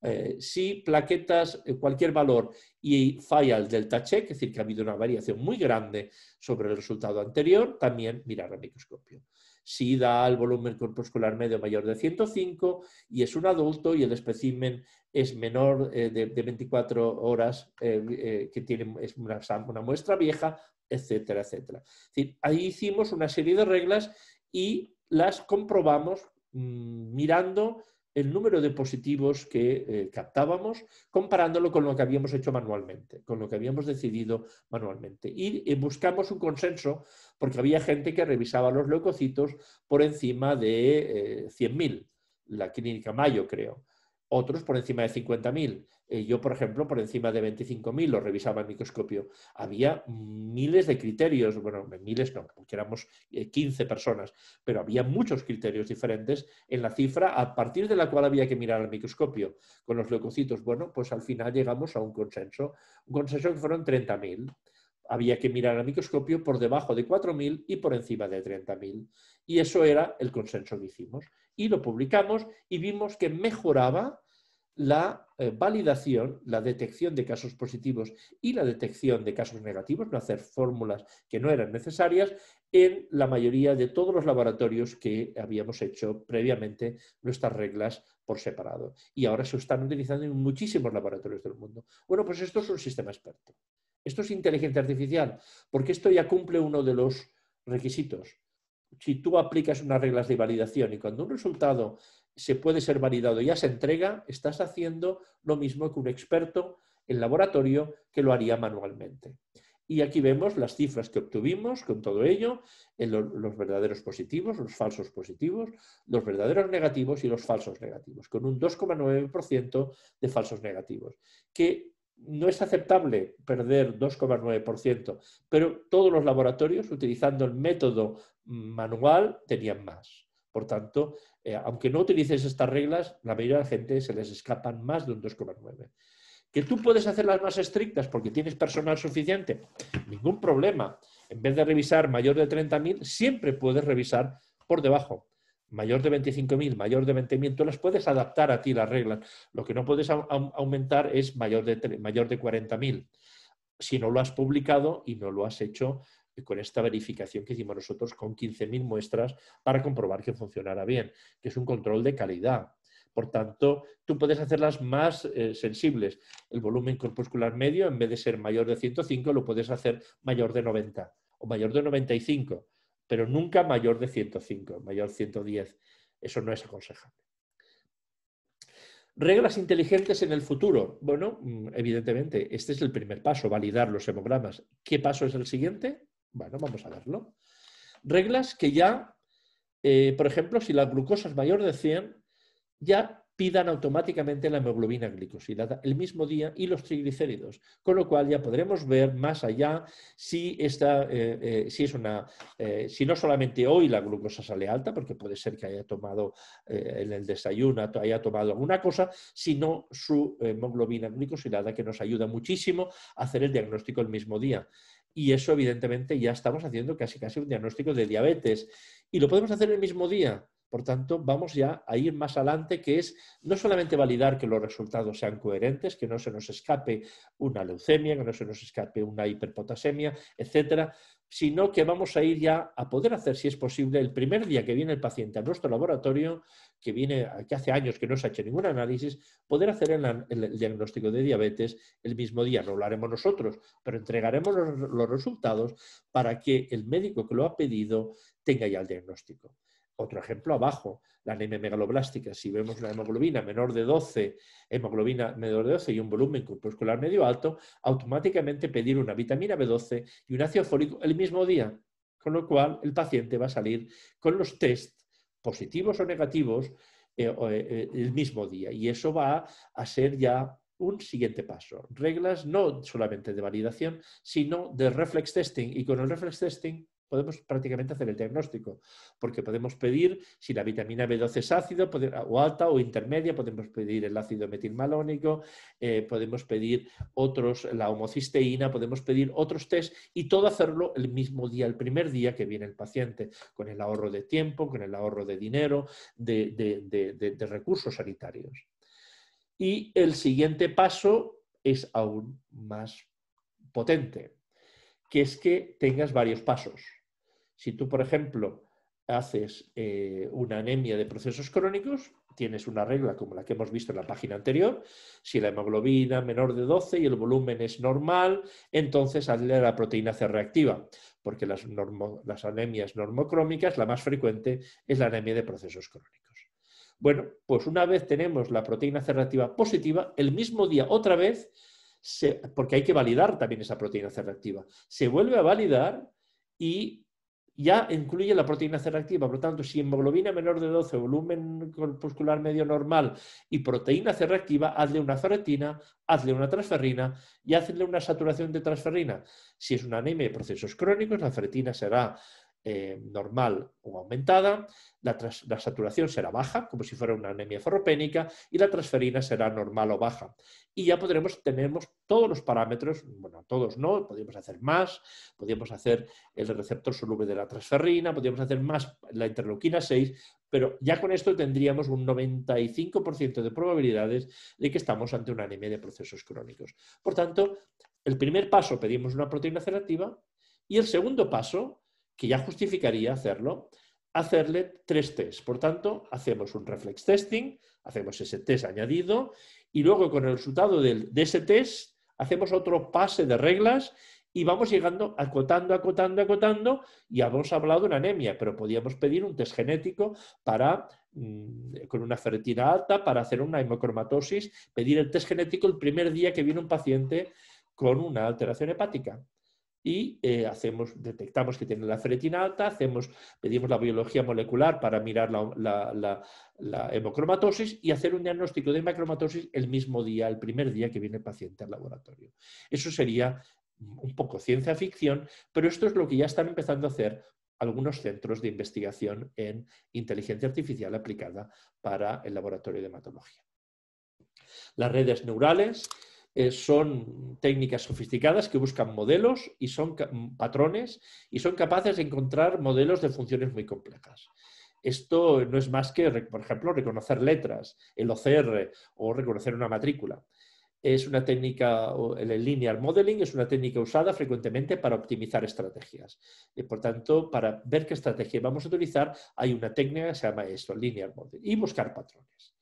Eh, si plaquetas, eh, cualquier valor y falla el delta check, es decir, que ha habido una variación muy grande sobre el resultado anterior, también mirar al microscopio. Si da el volumen corpuscular medio mayor de 105 y es un adulto y el espécimen es menor de, 24 horas, que tiene, es una muestra vieja, etcétera, etcétera. ahí hicimos una serie de reglas y las comprobamos mm, mirando el número de positivos que eh, captábamos, comparándolo con lo que habíamos hecho manualmente, con lo que habíamos decidido manualmente. Y eh, buscamos un consenso porque había gente que revisaba los leucocitos por encima de 100.000, eh, la clínica Mayo creo otros por encima de 50.000. Eh, yo, por ejemplo, por encima de 25.000 lo revisaba al microscopio. Había miles de criterios, bueno, miles no, porque éramos 15 eh, personas, pero había muchos criterios diferentes en la cifra a partir de la cual había que mirar al microscopio. Con los leucocitos, bueno, pues al final llegamos a un consenso, un consenso que fueron 30.000 había que mirar al microscopio por debajo de 4.000 y por encima de 30.000. Y eso era el consenso que hicimos. Y lo publicamos y vimos que mejoraba la eh, validación, la detección de casos positivos y la detección de casos negativos, no hacer fórmulas que no eran necesarias, en la mayoría de todos los laboratorios que habíamos hecho previamente nuestras reglas por separado. Y ahora se están utilizando en muchísimos laboratorios del mundo. Bueno, pues esto es un sistema experto. Esto es inteligencia artificial, porque esto ya cumple uno de los requisitos si tú aplicas unas reglas de validación y cuando un resultado se puede ser validado y ya se entrega, estás haciendo lo mismo que un experto en laboratorio que lo haría manualmente. Y aquí vemos las cifras que obtuvimos con todo ello, eh, los verdaderos positivos, los falsos positivos, los verdaderos negativos y los falsos negativos, con un 2,9% de falsos negativos, que no es aceptable perder 2,9%, pero todos los laboratorios utilizando el método manual tenían más. Por tanto, eh, aunque no utilices estas reglas, la mayoría de la gente se les escapan más de un 2,9%. Que tú puedes hacerlas más estrictas porque tienes personal suficiente, ningún problema. En vez de revisar mayor de 30.000, siempre puedes revisar por debajo mayor de 25.000, mayor de 20.000, tú las puedes adaptar a ti las reglas. Lo que no puedes aumentar es mayor de, mayor de 40.000. Si no lo has publicado y no lo has hecho eh, con esta verificación que hicimos nosotros con 15.000 muestras para comprobar que funcionara bien, que es un control de calidad. Por tanto, tú puedes hacerlas más eh, sensibles. El volumen corpuscular medio, en vez de ser mayor de 105, lo puedes hacer mayor de 90 o mayor de 95 pero nunca mayor de 105, mayor de 110. Eso no es aconsejable. Reglas inteligentes en el futuro. Bueno, mm, evidentemente, este es el primer paso, validar los hemogramas. ¿Qué paso es el siguiente? Bueno, vamos a verlo. Reglas que ya, eh, por ejemplo, si la glucosa es mayor de 100, ya pidan automáticamente la hemoglobina glicosilada el mismo día y los triglicéridos, con lo cual ya podremos ver más allá si, eh, eh, si, es una, eh, si no solamente hoy la glucosa sale alta, porque puede ser que haya tomado en el desayuno, haya tomado alguna cosa, sino su hemoglobina glicosilada que nos ayuda muchísimo a hacer el diagnóstico el mismo día. Y eso evidentemente ya estamos haciendo casi casi un diagnóstico de diabetes y lo podemos hacer el mismo día por tanto, vamos ya a ir más adelante, que es no solamente validar que los resultados sean coherentes, que no se nos escape una leucemia, que no se nos escape una hiperpotasemia, etcétera, sino que vamos a ir ya a poder hacer, si es posible, el primer día que viene el paciente a nuestro laboratorio, que viene, que hace años que no se ha hecho ningún análisis, poder hacer el, diagnóstico de diabetes el mismo día. No lo haremos nosotros, pero entregaremos los resultados para que el médico que lo ha pedido tenga ya el diagnóstico. Otro ejemplo abajo, la anemia megaloblástica. Si vemos una hemoglobina menor de 12, hemoglobina menor de 12 y un volumen corpuscular medio alto, automáticamente pedir una vitamina B12 y un ácido fólico el mismo día. Con lo cual, el paciente va a salir con los test positivos o negativos eh, eh, eh, el mismo día. Y eso va a ser ya un siguiente paso. Reglas no solamente de validación, sino de reflex testing. Y con el reflex testing podemos prácticamente hacer el diagnóstico, porque podemos pedir si la vitamina B12 es ácido o alta o intermedia, podemos pedir el ácido metilmalónico, eh, podemos pedir otros, la homocisteína, podemos pedir otros test y todo hacerlo el mismo día, el primer día que viene el paciente, con el ahorro de tiempo, con el ahorro de dinero, de recursos sanitarios. Y el siguiente paso es aún más potente, que es que tengas varios pasos. Si tú, por ejemplo, haces eh, una anemia de procesos crónicos, tienes una regla como la que hemos visto en la página anterior, si la hemoglobina menor de 12 y el volumen es normal, entonces hazle la proteína C reactiva, porque las, anemias normocrómicas, la más frecuente es la anemia de procesos crónicos. Bueno, pues una vez tenemos la proteína C reactiva positiva, el mismo día otra vez, porque hay que validar también esa proteína C reactiva, se vuelve a validar y ya incluye la proteína C reactiva. Por lo tanto, si hemoglobina menor de 12, volumen corpuscular medio normal y proteína C reactiva, hazle una ferretina, hazle una transferrina y hazle una saturación de transferrina. Si es una anemia de procesos crónicos, la ferretina será eh, normal o aumentada, la, saturación será baja, como si fuera una anemia ferropénica, y la transferina será normal o baja. Y ya podremos tener todos los parámetros, bueno, todos no, podríamos hacer más, podríamos hacer el receptor soluble de la transferrina, podríamos hacer más la interleuquina 6, pero ya con esto tendríamos un 95% de probabilidades de que estamos ante una anemia de procesos crónicos. Por tanto, el primer paso pedimos una proteína cerativa y el segundo paso que ya justificaría hacerlo, hacerle tres tests. Por tanto, hacemos un reflex testing, hacemos ese test añadido y luego con el resultado de, ese test hacemos otro pase de reglas y vamos llegando acotando, acotando, acotando y habíamos hablado de una anemia, pero podíamos pedir un test genético para mm, con una ferretina alta para hacer una hemocromatosis, pedir el test genético el primer día que viene un paciente con una alteración hepática y eh, detectamos que tiene la ferretina alta, hacemos, pedimos la biología molecular para mirar la, la, hemocromatosis y hacer un diagnóstico de hemocromatosis el mismo día, el primer día que viene el paciente al laboratorio. Eso sería un poco ciencia ficción, pero esto es lo que ya están empezando a hacer algunos centros de investigación en inteligencia artificial aplicada para el laboratorio de hematología. Las redes neurales eh, son técnicas sofisticadas que buscan modelos y son patrones y son capaces de encontrar modelos de funciones muy complejas. Esto no es más que, por ejemplo, reconocer letras, el OCR o reconocer una matrícula. Es una técnica, el linear modeling es una técnica usada frecuentemente para optimizar estrategias. Y eh, por tanto, para ver qué estrategia vamos a utilizar, hay una técnica que se llama esto, linear modeling, y buscar patrones.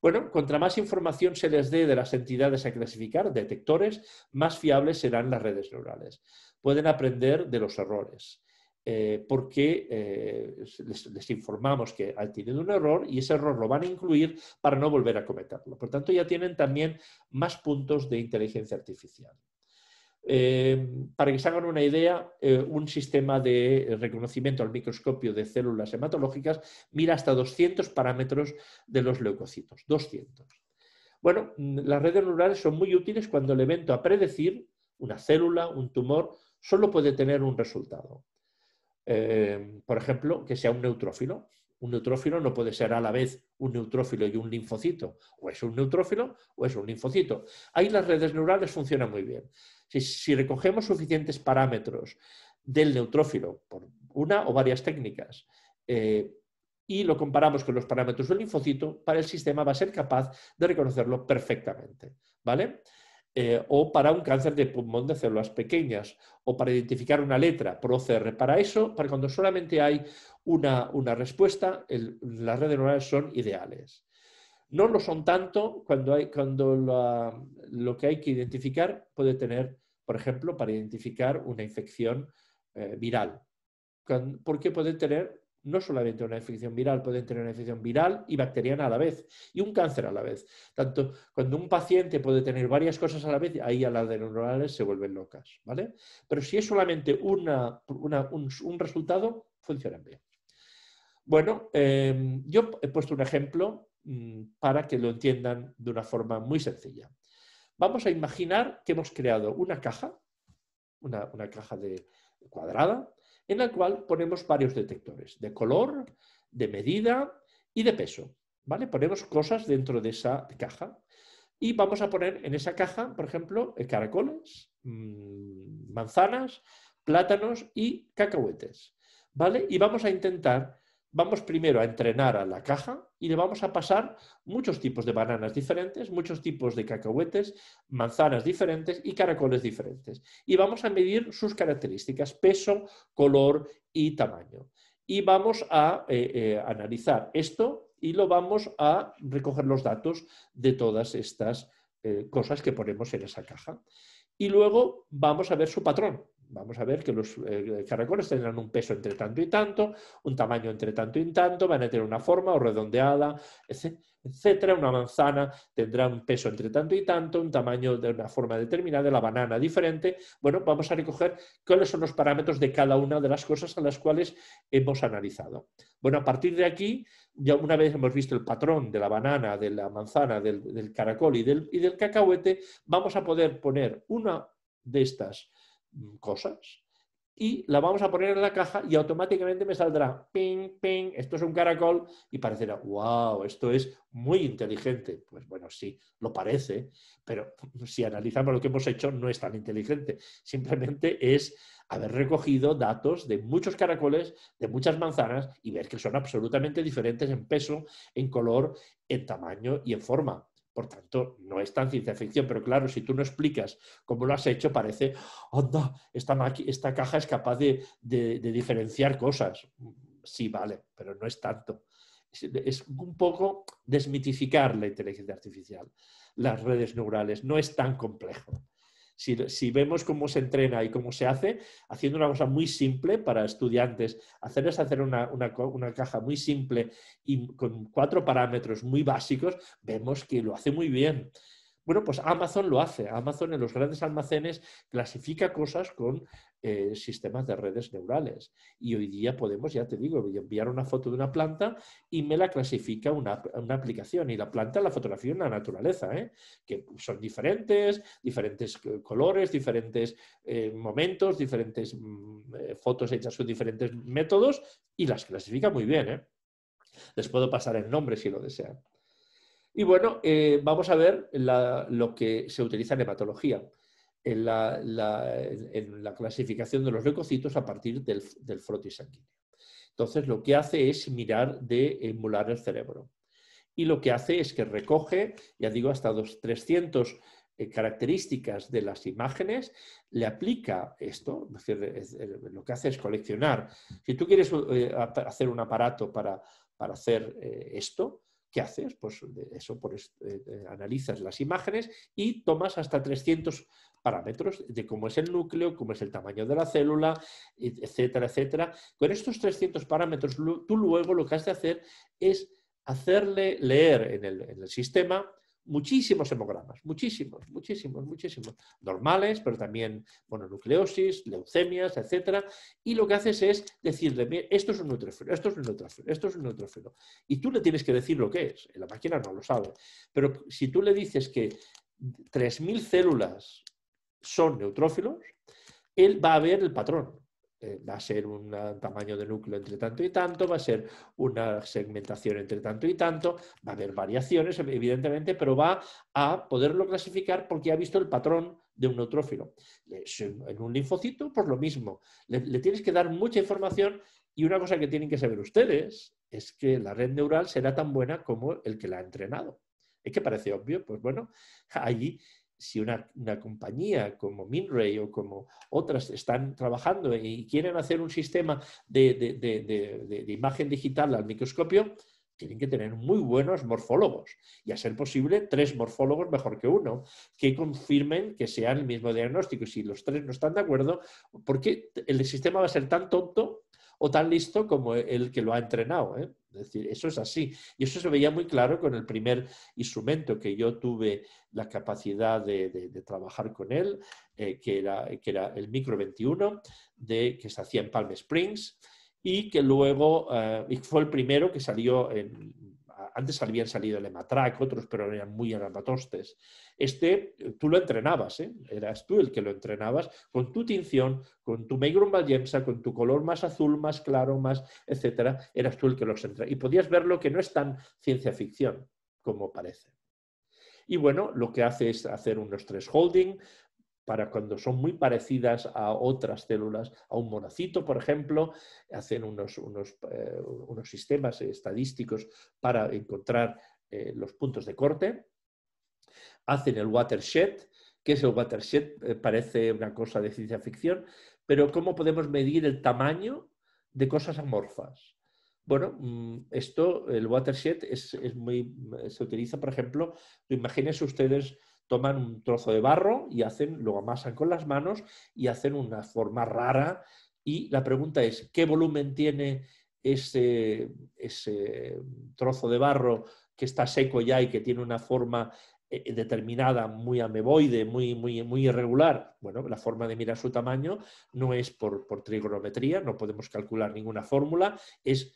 Bueno, contra más información se les dé de las entidades a clasificar, detectores, más fiables serán las redes neurales. Pueden aprender de los errores. Eh, porque eh, les, les, informamos que han tenido un error y ese error lo van a incluir para no volver a cometerlo. Por tanto, ya tienen también más puntos de inteligencia artificial. Eh, para que se hagan una idea, eh, un sistema de reconocimiento al microscopio de células hematológicas mira hasta 200 parámetros de los leucocitos, 200. Bueno, las redes neurales son muy útiles cuando el evento a predecir, una célula, un tumor, solo puede tener un resultado. Eh, por ejemplo, que sea un neutrófilo. Un neutrófilo no puede ser a la vez un neutrófilo y un linfocito. O es un neutrófilo o es un linfocito. Ahí las redes neurales funcionan muy bien. Si, recogemos suficientes parámetros del neutrófilo por una o varias técnicas eh, y lo comparamos con los parámetros del linfocito, para el sistema va a ser capaz de reconocerlo perfectamente. ¿Vale? Eh, o para un cáncer de pulmón de células pequeñas, o para identificar una letra por Para eso, para cuando solamente hay una, respuesta, las redes neuronales son ideales. No lo son tanto cuando, hay, cuando lo que hay que identificar puede tener, por ejemplo, para identificar una infección eh, viral. Porque puede tener no solamente una infección viral, pueden tener una infección viral y bacteriana a la vez, y un cáncer a la vez. Tanto cuando un paciente puede tener varias cosas a la vez, ahí a las de neuronales se vuelven locas, ¿vale? Pero si es solamente una, una, un, resultado, funcionan bien. Bueno, em, yo he puesto un ejemplo Mm, para que lo entiendan de una forma muy sencilla. Vamos a imaginar que hemos creado una caja, una, caja de, cuadrada, en la cual ponemos varios detectores de color, de medida y de peso. ¿vale? Ponemos cosas dentro de esa caja y vamos a poner en esa caja, por ejemplo, caracoles, mm, manzanas, plátanos y cacahuetes. ¿vale? Y vamos a intentar vamos primero a entrenar a la caja y le vamos a pasar muchos tipos de bananas diferentes, muchos tipos de cacahuetes, manzanas diferentes y caracoles diferentes. Y vamos a medir sus características, peso, color y tamaño. Y vamos a eh, eh, analizar esto y lo vamos a recoger los datos de todas estas eh, cosas que ponemos en esa caja. Y luego vamos a ver su patrón vamos a ver que los caracoles eh, eh, tendrán un peso entre tanto y tanto, un tamaño entre tanto y tanto, van a tener una forma o redondeada, etcétera. Una manzana tendrá un peso entre tanto y tanto, un tamaño de una forma determinada, la banana diferente. Bueno, vamos a recoger cuáles son los parámetros de cada una de las cosas a las cuales hemos analizado. Bueno, a partir de aquí, ya una vez hemos visto el patrón de la banana, de la manzana, del, caracol y del cacahuete, vamos a poder poner una de estas cosas y la vamos a poner en la caja y automáticamente me saldrá ping, ping, esto es un caracol y parecerá, wow, esto es muy inteligente. Pues bueno, sí, lo parece, pero si analizamos lo que hemos hecho, no es tan inteligente. Simplemente es haber recogido datos de muchos caracoles, de muchas manzanas y ver que son absolutamente diferentes en peso, en color, en tamaño y en forma. Por tanto, no es tan ciencia ficción, pero claro, si tú no explicas cómo lo has hecho, parece, onda, esta, esta caja es capaz de, diferenciar cosas. Sí, vale, pero no es tanto. es un poco desmitificar la inteligencia artificial, las redes neurales, no es tan complejo. Si, vemos cómo se entrena y cómo se hace, haciendo una cosa muy simple para estudiantes, hacerles hacer una caja muy simple y con cuatro parámetros muy básicos, vemos que lo hace muy bien. Bueno, pues Amazon lo hace. Amazon en los grandes almacenes clasifica cosas con eh, sistemas de redes neurales. Y hoy día podemos, ya te digo, enviar una foto de una planta y me la clasifica una, aplicación. Y la planta la fotografía en la naturaleza, ¿eh? que son diferentes, diferentes colores, diferentes eh, momentos, diferentes mm, fotos hechas con diferentes métodos y las clasifica muy bien. Les puedo pasar el nombre si lo desean. Y bueno, eh, vamos a ver lo que se utiliza en hematología, en la, clasificación de los leucocitos a partir del, del frotis sanguíneo. Entonces, lo que hace es mirar de emular el cerebro. Y lo que hace es que recoge, ya digo, hasta dos, 300 eh, características de las imágenes, le aplica esto, es decir, eh, lo que hace es coleccionar. Si tú quieres hacer un aparato para hacer esto, ¿Qué haces? Pues eso por eh, eh, analizas las imágenes y tomas hasta 300 parámetros de cómo es el núcleo, cómo es el tamaño de la célula, etcétera, etcétera. Con estos 300 parámetros, tú luego lo que has de hacer es hacerle leer en el sistema muchísimos hemogramas, muchísimos, muchísimos, muchísimos. Normales, pero también mononucleosis, leucemias, etc. Y lo que haces es decirle, esto es un neutrófilo, esto es un neutrófilo, esto es un neutrófilo. Y tú le tienes que decir lo que es, la máquina no lo sabe. Pero si tú le dices que 3.000 células son neutrófilos, él va a ver el patrón. Eh, va a ser un tamaño de núcleo entre tanto y tanto, va a ser una segmentación entre tanto y tanto, va a haber variaciones, evidentemente, pero va a poderlo clasificar porque ha visto el patrón de un neutrófilo. En un linfocito, pues lo mismo. Le, le tienes que dar mucha información y una cosa que tienen que saber ustedes es que la red neural será tan buena como el que la ha entrenado. Es que parece obvio, pues bueno, allí si una, compañía como Minray o como otras están trabajando y quieren hacer un sistema de, imagen digital al microscopio, tienen que tener muy buenos morfólogos y, a ser posible, tres morfólogos mejor que uno, que confirmen que sean el mismo diagnóstico. Si los tres no están de acuerdo, ¿por qué el sistema va a ser tan tonto o tan listo como el que lo ha entrenado. ¿eh? Es decir, eso es así. Y eso se veía muy claro con el primer instrumento que yo tuve la capacidad de, trabajar con él, eh, que, era, el Micro 21, de, que se hacía en Palm Springs, y que luego eh, fue el primero que salió en antes habían salido el Ematrac, otros, pero eran muy enamatostes. Este eh, tú lo entrenabas, ¿eh? eras tú el que lo entrenabas con tu tinción, con tu megrum Valjemsa, con tu color más azul, más claro, más, etcétera, eras tú el que los entrenaba. Y podías verlo que no es tan ciencia ficción como parece. Y bueno, lo que hace es hacer unos tres holding, para cuando son muy parecidas a otras células, a un monocito, por ejemplo, hacen unos, eh, sistemas estadísticos para encontrar eh, los puntos de corte, hacen el watershed, que es el watershed, eh, parece una cosa de ciencia ficción, pero ¿cómo podemos medir el tamaño de cosas amorfas? Bueno, mm, esto, el watershed, es, muy, se utiliza, por ejemplo, imagínense ustedes toman un trozo de barro y hacen, lo amasan con las manos y hacen una forma rara. Y la pregunta es, ¿qué volumen tiene ese, ese trozo de barro que está seco ya y que tiene una forma eh, eh, determinada, muy ameboide, muy, muy, muy irregular, bueno, la forma de mirar su tamaño no es por, por trigonometría, no podemos calcular ninguna fórmula, es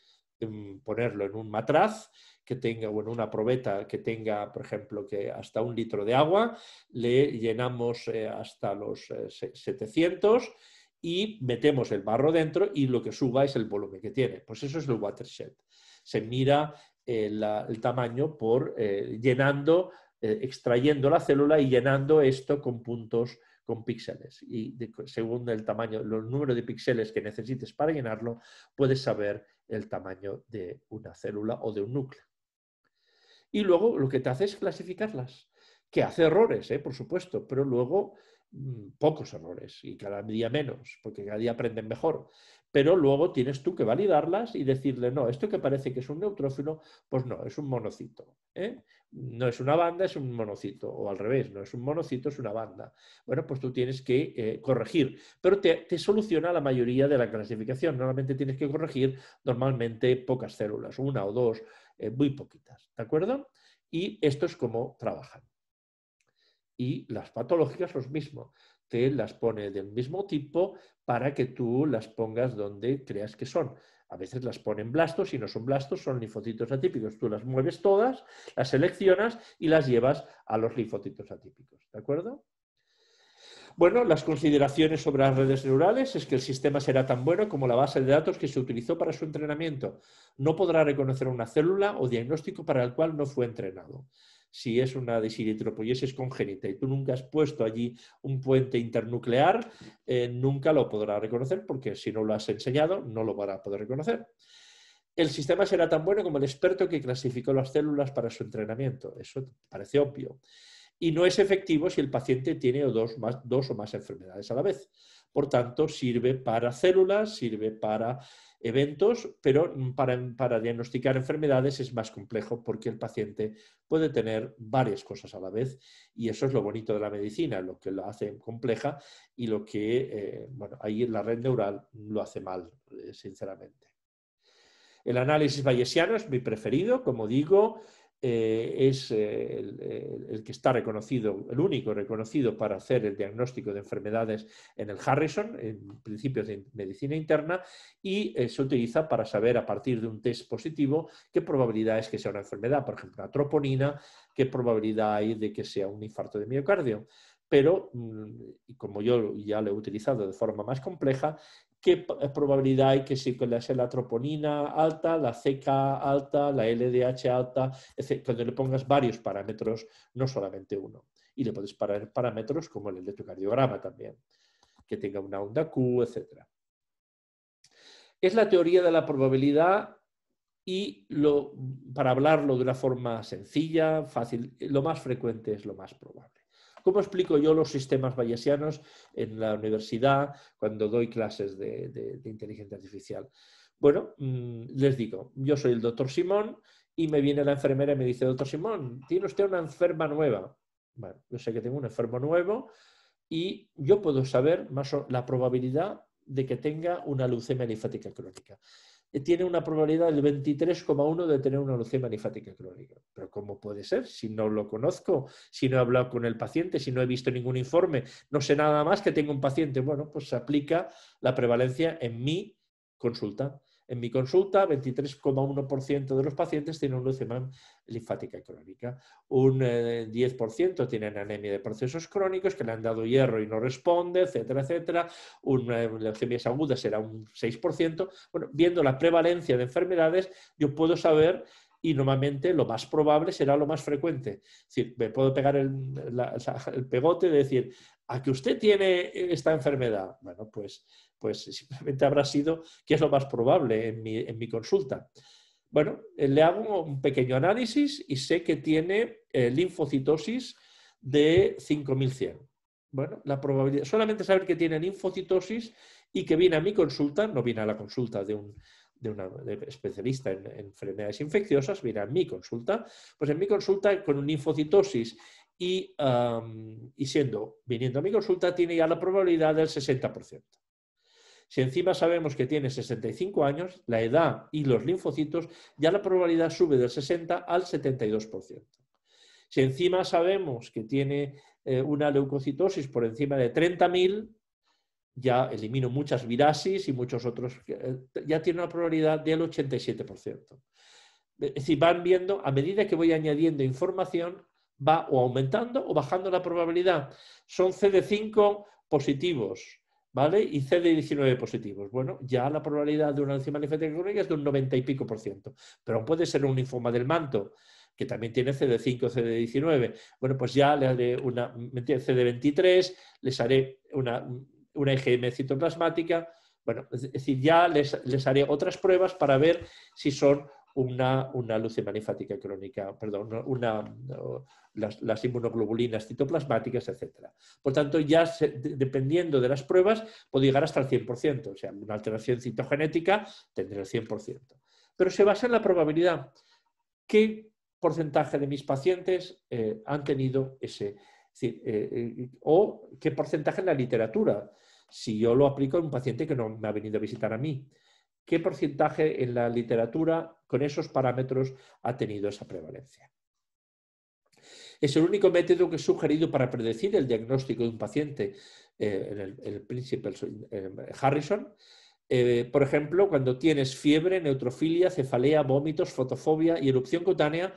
ponerlo en un matraz que tenga, o en una probeta que tenga, por ejemplo, que hasta un litro de agua, le llenamos eh, hasta los 700 eh, y metemos el barro dentro y lo que suba es el volumen que tiene. Pues eso es el watershed. Se mira eh, el tamaño por llenando, extrayendo la célula y llenando esto con puntos con píxeles y según el tamaño, el número de píxeles que necesites para llenarlo, puedes saber el tamaño de una célula o de un núcleo. Y luego lo que te hace es clasificarlas, que hace errores, ¿eh? por supuesto, pero luego mm, pocos errores y cada día menos, porque cada día aprenden mejor pero luego tienes tú que validarlas y decirle, no, esto que parece que es un neutrófilo, pues no, es un monocito. ¿eh? No es una banda, es un monocito, o al revés, no es un monocito, es una banda. Bueno, pues tú tienes que eh, corregir, pero te, soluciona la mayoría de la clasificación. Normalmente tienes que corregir normalmente pocas células, una o dos, eh, muy poquitas, ¿de acuerdo? Y esto es como trabajan. Y las patológicas los mismos te las pone del mismo tipo para que tú las pongas donde creas que son. A veces las ponen blastos, y no son blastos, son linfocitos atípicos. Tú las mueves todas, las seleccionas y las llevas a los linfocitos atípicos. ¿De acuerdo? Bueno, las consideraciones sobre las redes neurales es que el sistema será tan bueno como la base de datos que se utilizó para su entrenamiento. No podrá reconocer una célula o diagnóstico para el cual no fue entrenado si es una deshidropoyesis congénita y tú nunca has puesto allí un puente internuclear, eh, nunca lo podrá reconocer porque si no lo has enseñado, no lo va a poder reconocer. El sistema será tan bueno como el experto que clasificó las células para su entrenamiento. Eso parece obvio. Y no es efectivo si el paciente tiene dos o más enfermedades a la vez. Por tanto, sirve para células, sirve para eventos, pero para, diagnosticar enfermedades es más complejo porque el paciente puede tener varias cosas a la vez y eso es lo bonito de la medicina, lo que lo hace compleja y lo que, eh, bueno, ahí la red neural lo hace mal, eh, sinceramente. El análisis bayesiano es mi preferido, como digo, eh, es eh, el, que está reconocido, el único reconocido para hacer el diagnóstico de enfermedades en el Harrison, en principios de medicina interna, y eh, se utiliza para saber a partir de un test positivo qué probabilidad es que sea una enfermedad, por ejemplo, una troponina, qué probabilidad hay de que sea un infarto de miocardio pero mm, como yo ya lo he utilizado de forma más compleja, ¿qué eh, probabilidad hay que si con la troponina alta, la CK alta, la LDH alta, cuando le pongas varios parámetros, no solamente uno? Y le puedes parar parámetros como el electrocardiograma también, que tenga una onda Q, etc. Es la teoría de la probabilidad y lo, para hablarlo de una forma sencilla, fácil, lo más frecuente es lo más probable. ¿Cómo explico yo los sistemas bayesianos en la universidad cuando doy clases de, inteligencia artificial? Bueno, mm, les digo, yo soy el doctor Simón y me viene la enfermera y me dice, doctor Simón, tiene usted una enferma nueva. Bueno, yo sé que tengo un enfermo nuevo y yo puedo saber más o la probabilidad de que tenga una leucemia linfática crónica. Eh, tiene una probabilidad del 23,1 de tener una leucemia linfática crónica. Pero ¿cómo puede ser? Si no lo conozco, si no he hablado con el paciente, si no he visto ningún informe, no sé nada más que tengo un paciente. Bueno, pues se aplica la prevalencia en mi consulta. En mi consulta, 23,1% de los pacientes tienen leucemia linfática crónica. Un 10% eh, tienen anemia de procesos crónicos que le han dado hierro y no responde, etcétera, etcétera. Una eh, leucemia aguda será un 6%. Bueno, viendo la prevalencia de enfermedades, yo puedo saber y normalmente lo más probable será lo más frecuente. Es decir, me puedo pegar el, el pegote de decir, a que usted tiene esta enfermedad. Bueno, pues, pues simplemente habrá sido que es lo más probable en mi, en mi consulta. Bueno, eh, le hago un pequeño análisis y sé que tiene eh, linfocitosis de 5100. Bueno, la probabilidad, solamente saber que tiene linfocitosis y que viene a mi consulta, no viene a la consulta de un, especialista en, en, enfermedades infecciosas, viene a mi consulta, pues en mi consulta con un linfocitosis y, siendo, viniendo a mi consulta, tiene ya la probabilidad del 60%. Si encima sabemos que tiene 65 años, la edad y los linfocitos, ya la probabilidad sube del 60 al 72%. Si encima sabemos que tiene eh, una leucocitosis por encima de 30.000, ya elimino muchas virasis y muchos otros, eh, ya tiene una probabilidad del 87%. Es decir, van viendo, a medida que voy añadiendo información, va o aumentando o bajando la probabilidad. Son CD5 positivos, ¿vale? Y CD19 positivos. Bueno, ya la probabilidad de una enzima linfática crónica es de un 90 y pico por ciento, pero puede ser un linfoma del manto que también tiene CD5, CD19. Bueno, pues ya le haré una CD23, les haré una, una citoplasmática. Bueno, es decir, ya les, les haré otras pruebas para ver si son una, una leucemia crónica, perdón, una, las, inmunoglobulinas citoplasmáticas, etc. Por tanto, ya dependiendo de las pruebas, puede llegar hasta el 100%, o sea, una alteración citogenética tendrá el 100%. Pero se basa en la probabilidad. ¿Qué porcentaje de mis pacientes eh, han tenido ese, eh, eh, o qué porcentaje en la literatura, si yo lo aplico a un paciente que no me ha venido a visitar a mí qué porcentaje en la literatura con esos parámetros ha tenido esa prevalencia. Es el único método que he sugerido para predecir el diagnóstico de un paciente eh, el, eh, Harrison. Eh, por ejemplo, cuando tienes fiebre, neutrofilia, cefalea, vómitos, fotofobia y erupción cutánea,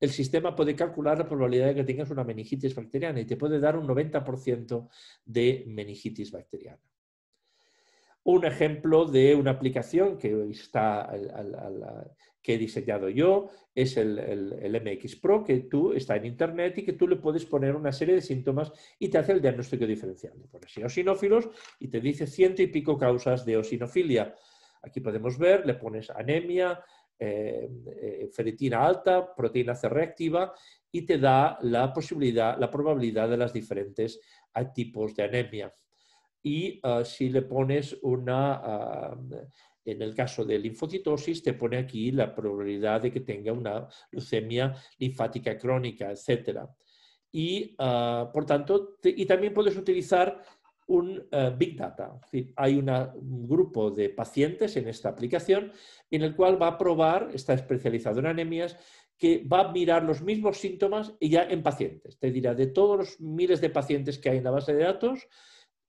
el sistema puede calcular la probabilidad de que tengas una meningitis bacteriana y te puede dar un 90% de meningitis bacteriana un ejemplo de una aplicación que, está que he diseñado yo, es el, MX Pro, que tú está en Internet y que tú le puedes poner una serie de síntomas y te hace el diagnóstico diferencial. Le pones eosinófilos y te dice ciento y pico causas de eosinofilia. Aquí podemos ver, le pones anemia, eh, eh, ferritina alta, proteína C reactiva y te da la posibilidad, la probabilidad de los diferentes tipos de anemia y ah, si le pones una, ah, en el caso de linfocitosis, te pone aquí la probabilidad de que tenga una leucemia linfática crónica, etc. Y, ah, por tanto, y también puedes utilizar un Big Data. hay un grupo de pacientes en esta aplicación en el cual va a probar, está especializado en anemias, que va a mirar los mismos síntomas y ya en pacientes. Te dirá de todos los miles de pacientes que hay en la base de datos,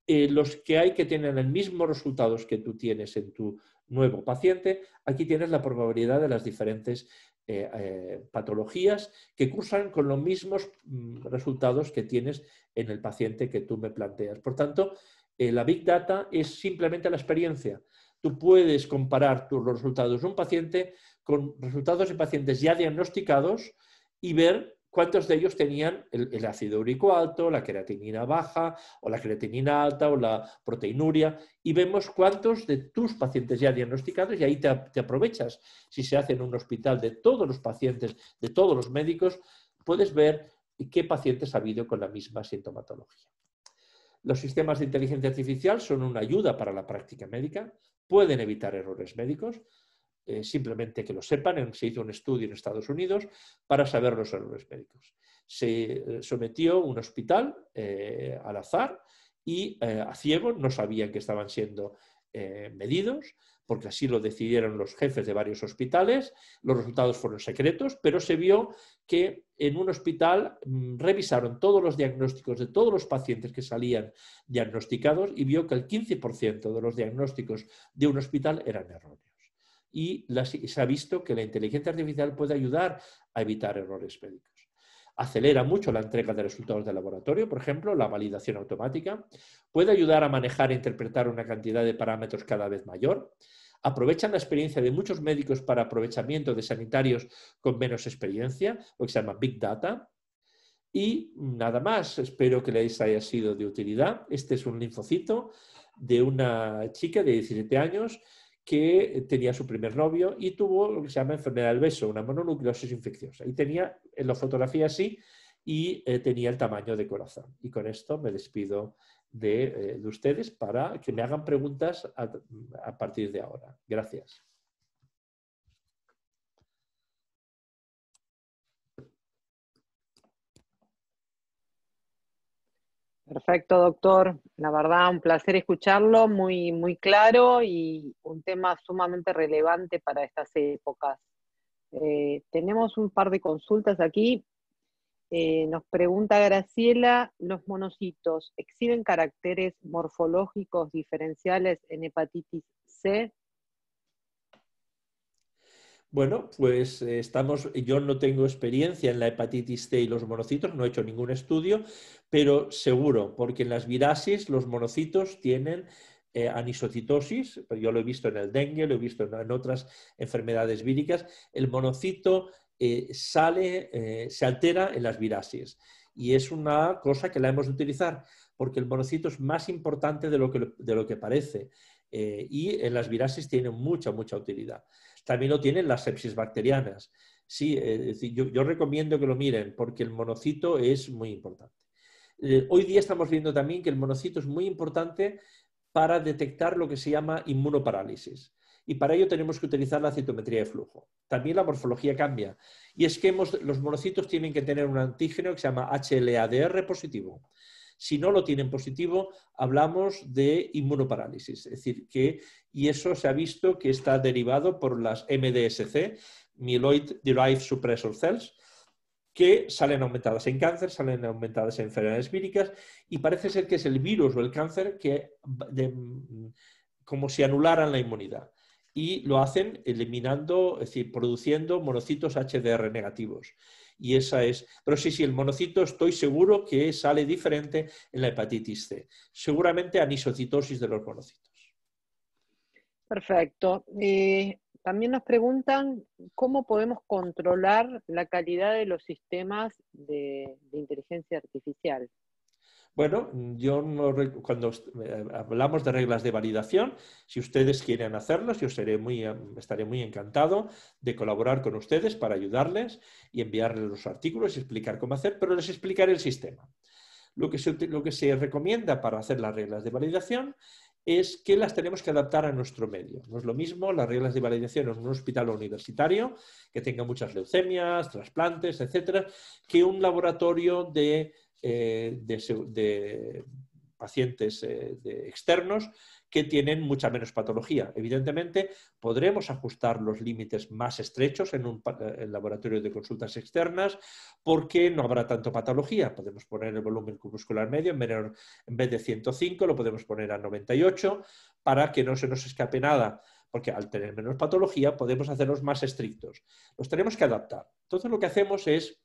eh, los que hay que tienen el mismo resultados que tú tienes en tu nuevo paciente, aquí tienes la probabilidad de las diferentes eh, eh, patologías que cursan con los mismos mm, resultados que tienes en el paciente que tú me planteas. Por tanto, la Big Data es simplemente la experiencia. Tú puedes comparar tus, resultados de un paciente con resultados de pacientes ya diagnosticados y ver cuántos de ellos tenían el, ácido úrico alto, la queratinina baja o la creatinina alta o la proteinuria y vemos cuántos de tus pacientes ya diagnosticados y ahí te, te aprovechas. Si se hace en un hospital de todos los pacientes, de todos los médicos, puedes ver qué pacientes ha habido con la misma sintomatología. Los sistemas de inteligencia artificial son una ayuda para la práctica médica, pueden evitar errores médicos, eh, simplemente que lo sepan. Se hizo un estudio en Estados Unidos para saber los errores médicos. Se eh, sometió un hospital eh, al azar y a ciego, no sabían que estaban siendo medidos, porque así lo decidieron los jefes de varios hospitales. Los resultados fueron secretos, pero se vio que en un hospital mm, revisaron todos los diagnósticos de todos los pacientes que salían diagnosticados y vio que el 15% de los diagnósticos de un hospital eran errores y se ha visto que la inteligencia artificial puede ayudar a evitar errores médicos. Acelera mucho la entrega de resultados de laboratorio, por ejemplo, la validación automática. Puede ayudar a manejar e interpretar una cantidad de parámetros cada vez mayor aprovechan la experiencia de muchos médicos para aprovechamiento de sanitarios con menos experiencia, lo que se llama Big Data. Y nada más, espero que les haya sido de utilidad. Este es un linfocito de una chica de 17 años que tenía su primer novio y tuvo lo que se llama enfermedad del beso, una mononucleosis infecciosa. Y tenía, en eh, la fotografía así, y eh, tenía el tamaño de corazón. Y con esto me despido de, eh, ustedes para que me hagan preguntas a partir de ahora. Gracias. Perfecto, doctor. La verdad, un placer escucharlo, muy, muy claro y un tema sumamente relevante para estas épocas. Eh, tenemos un par de consultas aquí. Eh, nos pregunta Graciela, ¿los monocitos exhiben caracteres morfológicos diferenciales en hepatitis C? Bueno, pues eh, estamos, yo no tengo experiencia en la hepatitis C y los monocitos, no he hecho ningún estudio, pero seguro, porque en las virasis los monocitos tienen eh, anisocitosis, pero yo lo he visto en el dengue, lo he visto en, otras enfermedades víricas, el monocito eh, sale, se altera en las virasis. Y es una cosa que la hemos de utilizar, porque el monocito es más importante de lo que, de lo que parece. y en las virasis tiene mucha, mucha utilidad también lo tienen las sepsis bacterianas. Sí, eh, yo, recomiendo que lo miren porque el monocito es muy importante. Eh, hoy día estamos viendo también que el monocito es muy importante para detectar lo que se llama inmunoparálisis. Y para ello tenemos que utilizar la citometría de flujo. También la morfología cambia. Y es que los monocitos tienen que tener un antígeno que se llama HLA-DR positivo. Si no lo tienen positivo, hablamos de inmunoparálisis, es decir, que, y eso se ha visto que está derivado por las MDSC, Myeloid Derived Suppressor Cells, que salen aumentadas en cáncer, salen aumentadas en enfermedades víricas, y parece ser que es el virus o el cáncer que, como si anularan la inmunidad y lo hacen eliminando, es decir, produciendo monocitos HDR negativos y esa es. Pero sí, sí, el monocito estoy seguro que sale diferente en la hepatitis C. Seguramente anisocitosis de los monocitos. Perfecto. Eh, también nos preguntan cómo podemos controlar la calidad de los sistemas de inteligencia artificial. Bueno, yo cuando eh, hablamos de reglas de validación, si ustedes quieren hacerlas, yo em, estaré muy encantado de colaborar con ustedes para ayudarles y enviarles los artículos y explicar cómo hacer, pero les explicaré el sistema. Lo que, se, lo que se recomienda para hacer las reglas de validación es que las tenemos que adaptar a nuestro medio. No es lo mismo las reglas de validación en un hospital universitario que tenga muchas leucemias, trasplantes, etcétera, que un laboratorio de eh, de, pacientes eh, externos que tienen mucha menos patología. Evidentemente, podremos ajustar los límites más estrechos en un eh, laboratorio de consultas externas porque no habrá tanto patología. Podemos poner el volumen muscular medio en, en vez de 105, lo podemos poner a 98 para que no se nos escape nada porque al tener menos patología podemos hacerlos más estrictos. Los tenemos que adaptar. Entonces lo que hacemos es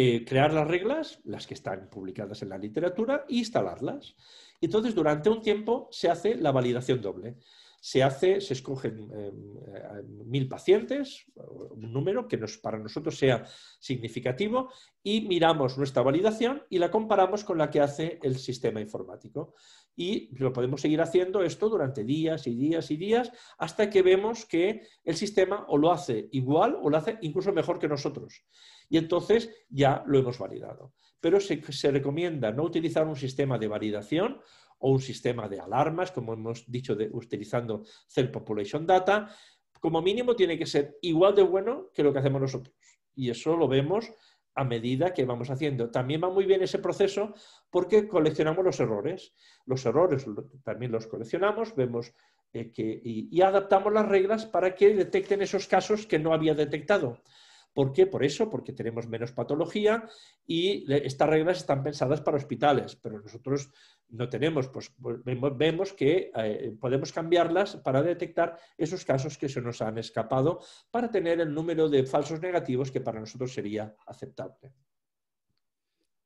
eh, crear las reglas, las que están publicadas en la literatura, e instalarlas. Entonces, durante un tiempo se hace la validación doble se hace, se escogen em, mil pacientes, un número que para nosotros sea significativo, y miramos nuestra validación y la comparamos con la que hace el sistema informático. Y lo podemos seguir haciendo esto durante días y días y días hasta que vemos que el sistema o lo hace igual o lo hace incluso mejor que nosotros. Y entonces ya lo hemos validado. Pero se, se recomienda no utilizar un sistema de validación o un sistema de alarmas, como hemos dicho, de, utilizando Cell Population Data, como mínimo tiene que ser igual de bueno que lo que hacemos nosotros. Y eso lo vemos a medida que vamos haciendo. También va muy bien ese proceso porque coleccionamos los errores. Los errores también los coleccionamos, vemos eh, que, y, adaptamos las reglas para que detecten esos casos que no había detectado. ¿Por qué? Por eso, porque tenemos menos patología y estas reglas están pensadas para hospitales, pero nosotros no tenemos, pues, pues vemos que eh, podemos cambiarlas para detectar esos casos que se nos han escapado para tener el número de falsos negativos que para nosotros sería aceptable.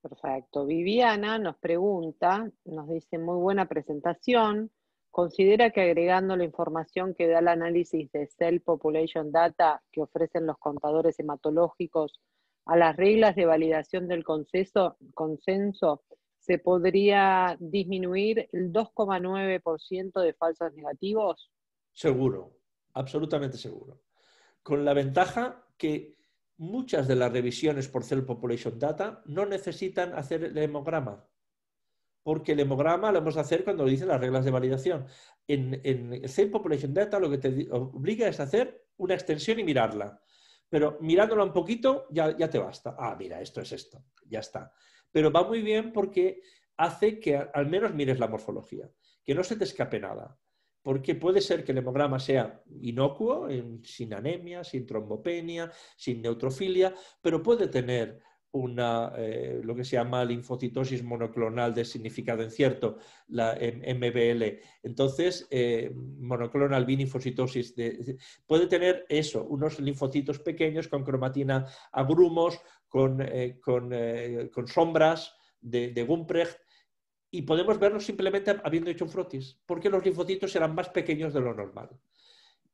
Perfecto. Viviana nos pregunta, nos dice muy buena presentación. ¿Considera que agregando la información que da el análisis de Cell Population Data que ofrecen los contadores hematológicos a las reglas de validación del consenso, consenso se podría disminuir el 2,9% de falsos negativos? Seguro, absolutamente seguro. Con la ventaja que muchas de las revisiones por Cell Population Data no necesitan hacer el hemograma, porque el hemograma lo vamos a hacer cuando dicen las reglas de validación. En, Cell Population Data lo que te obliga es hacer una extensión y mirarla. Pero mirándola un poquito ya, ya te basta. Ah, mira, esto es esto. Ya está pero va muy bien porque hace que al menos mires la morfología, que no se te escape nada, porque puede ser que el hemograma sea inocuo, sin anemia, sin trombopenia, sin neutrofilia, pero puede tener una, eh, lo que se llama linfocitosis monoclonal de significado incierto, la MBL. Entonces, eh, monoclonal linfocitosis puede tener eso, unos linfocitos pequeños con cromatina a grumos, eh, con, sombras de, de Gumprecht, y podemos verlos simplemente habiendo hecho un frotis, porque los linfocitos eran más pequeños de lo normal.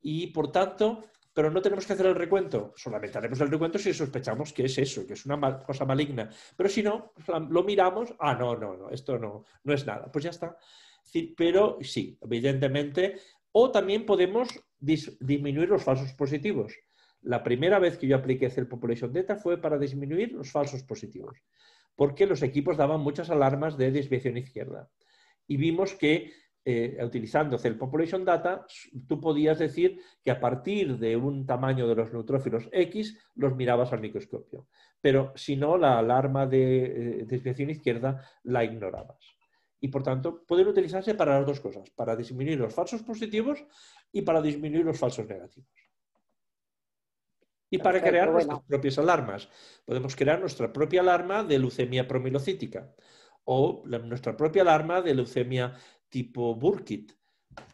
Y por tanto, pero no tenemos que hacer el recuento. Solamente haremos el recuento si sospechamos que es eso, que es una cosa maligna. Pero si no, lo miramos, ah, no, no, no, esto no, no es nada. Pues ya está. Pero sí, evidentemente. O también podemos disminuir los falsos positivos. La primera vez que yo apliqué el Population Data fue para disminuir los falsos positivos, porque los equipos daban muchas alarmas de desviación izquierda. Y vimos que eh, utilizando Cell Population Data, tú podías decir que a partir de un tamaño de los neutrófilos X los mirabas al microscopio. Pero si no, la alarma de eh, desviación izquierda la ignorabas. Y por tanto, pueden utilizarse para las dos cosas, para disminuir los falsos positivos y para disminuir los falsos negativos. Y para crear nuestras propias alarmas. Podemos crear nuestra propia alarma de leucemia promilocítica o nuestra propia alarma de leucemia tipo Burkitt,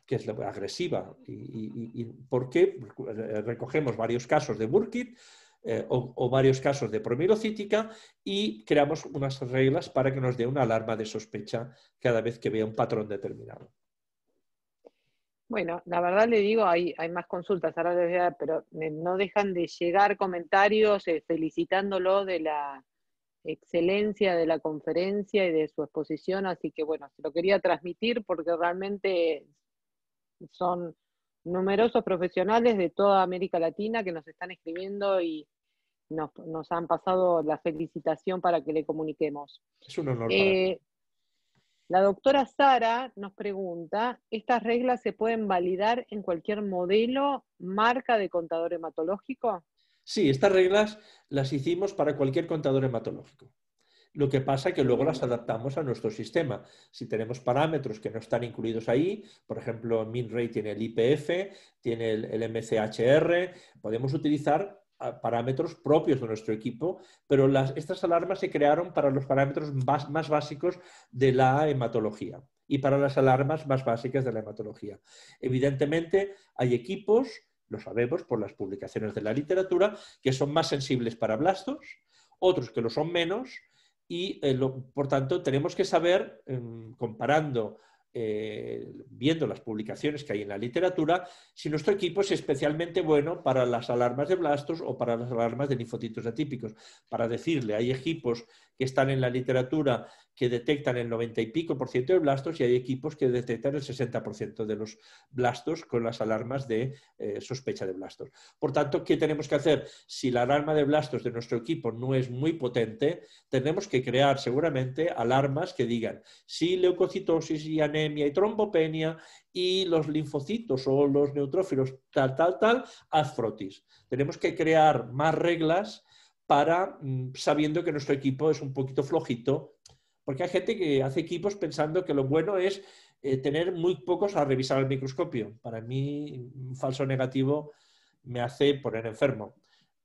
que es agresiva. Y, ¿Por qué? Recogemos varios casos de Burkitt eh, o, varios casos de promilocítica y creamos unas reglas para que nos dé una alarma de sospecha cada vez que vea un patrón determinado. Bueno, la verdad le digo, hay, hay más consultas, ahora pero no dejan de llegar comentarios eh, felicitándolo de la, excelencia de la conferencia y de su exposición, así que bueno, se lo quería transmitir porque realmente son numerosos profesionales de toda América Latina que nos están escribiendo y nos, han pasado la felicitación para que le comuniquemos. Es un honor. Eh, la doctora Sara nos pregunta, ¿estas reglas se pueden validar en cualquier modelo, marca de contador hematológico? Sí, estas reglas las hicimos para cualquier contador hematológico. Lo que pasa es que luego las adaptamos a nuestro sistema. Si tenemos parámetros que no están incluidos ahí, por ejemplo, MinRay tiene el IPF, tiene el MCHR, podemos utilizar ah, parámetros propios de nuestro equipo, pero estas alarmas se crearon para los parámetros más, básicos de la hematología y para las alarmas más básicas de la hematología. Evidentemente, hay equipos lo sabemos por las publicaciones de la literatura, que son más sensibles para blastos, otros que lo son menos, y eh, por tanto tenemos que saber, em, comparando, eh, viendo las publicaciones que hay en la literatura, si nuestro equipo es especialmente bueno para las alarmas de blastos o para las alarmas de nifotitos atípicos, para decirle, hay equipos que están en la literatura que detectan el 90 y pico por ciento de blastos y hay equipos que detectan el 60 por ciento de los blastos con las alarmas de eh, sospecha de blastos. Por tanto, ¿qué tenemos que hacer? Si la alarma de blastos de nuestro equipo no es muy potente, tenemos que crear seguramente alarmas que digan si leucocitosis y anemia y trombopenia y los linfocitos o los neutrófilos tal, tal, tal, afrotis. Tenemos que crear más reglas para mm, sabiendo que nuestro equipo es un poquito flojito, porque hay gente que hace equipos pensando que lo bueno es eh, tener muy pocos a revisar el microscopio. Para mí, un falso negativo me hace poner enfermo.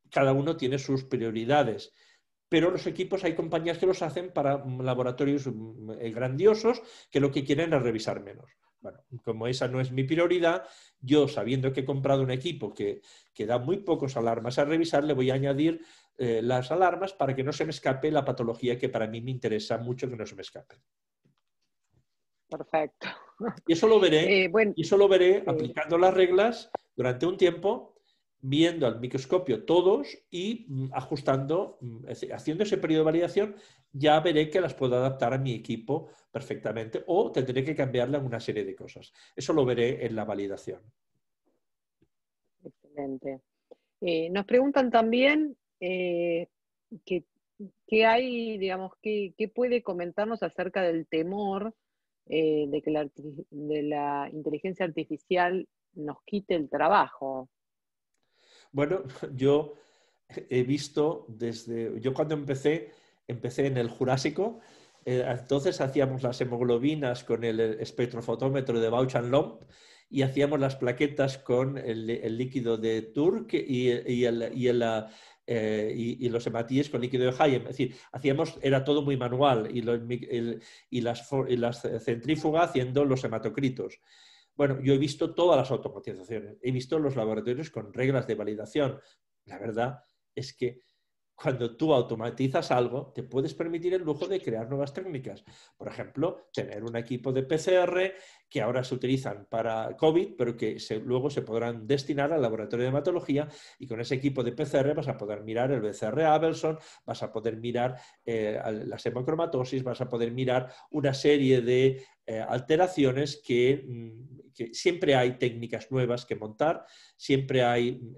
Cada uno tiene sus prioridades. Pero los equipos, hay compañías que los hacen para mm, laboratorios mm, eh, grandiosos que lo que quieren es revisar menos. Bueno, como esa no es mi prioridad, yo sabiendo que he comprado un equipo que, que da muy pocos alarmas a revisar, le voy a añadir eh, las alarmas para que no se me escape la patología que para mí me interesa mucho que no se me escape. Perfecto. Y eso lo veré, eh, veré eh, aplicando las reglas durante un tiempo, viendo al microscopio todos y mm, ajustando, mm, haciendo ese periodo de validación, ya veré que las puedo adaptar a mi equipo perfectamente o tendré que cambiarle una serie de cosas. Eso lo veré en la validación. Excelente. nos preguntan también eh, ¿qué que, hay, digamos, que, puede comentarnos acerca del temor eh, de que la, de la inteligencia artificial nos quite el trabajo? Bueno, yo he visto desde, yo cuando empecé, empecé en el Jurásico, eh, entonces hacíamos las hemoglobinas con el espectrofotómetro de Bauch Lomp y hacíamos las plaquetas con el, líquido de Turk y, y el, eh, y, los hematíes con líquido de Hayem. Es decir, hacíamos, era todo muy manual y, las, y las centrífuga haciendo los hematocritos. Bueno, yo he visto todas las automatizaciones, he visto los laboratorios con reglas de validación. La verdad es que cuando tú automatizas algo, te puedes permitir el lujo de crear nuevas técnicas. Por ejemplo, tener un equipo de PCR que ahora se utilizan para COVID, pero que luego se podrán destinar al laboratorio de hematología y con ese equipo de PCR vas a poder mirar el BCR Abelson, vas a poder mirar eh, la las hemocromatosis, vas a poder mirar una serie de eh, alteraciones mm, que, siempre hay técnicas nuevas que montar, siempre hay, mm,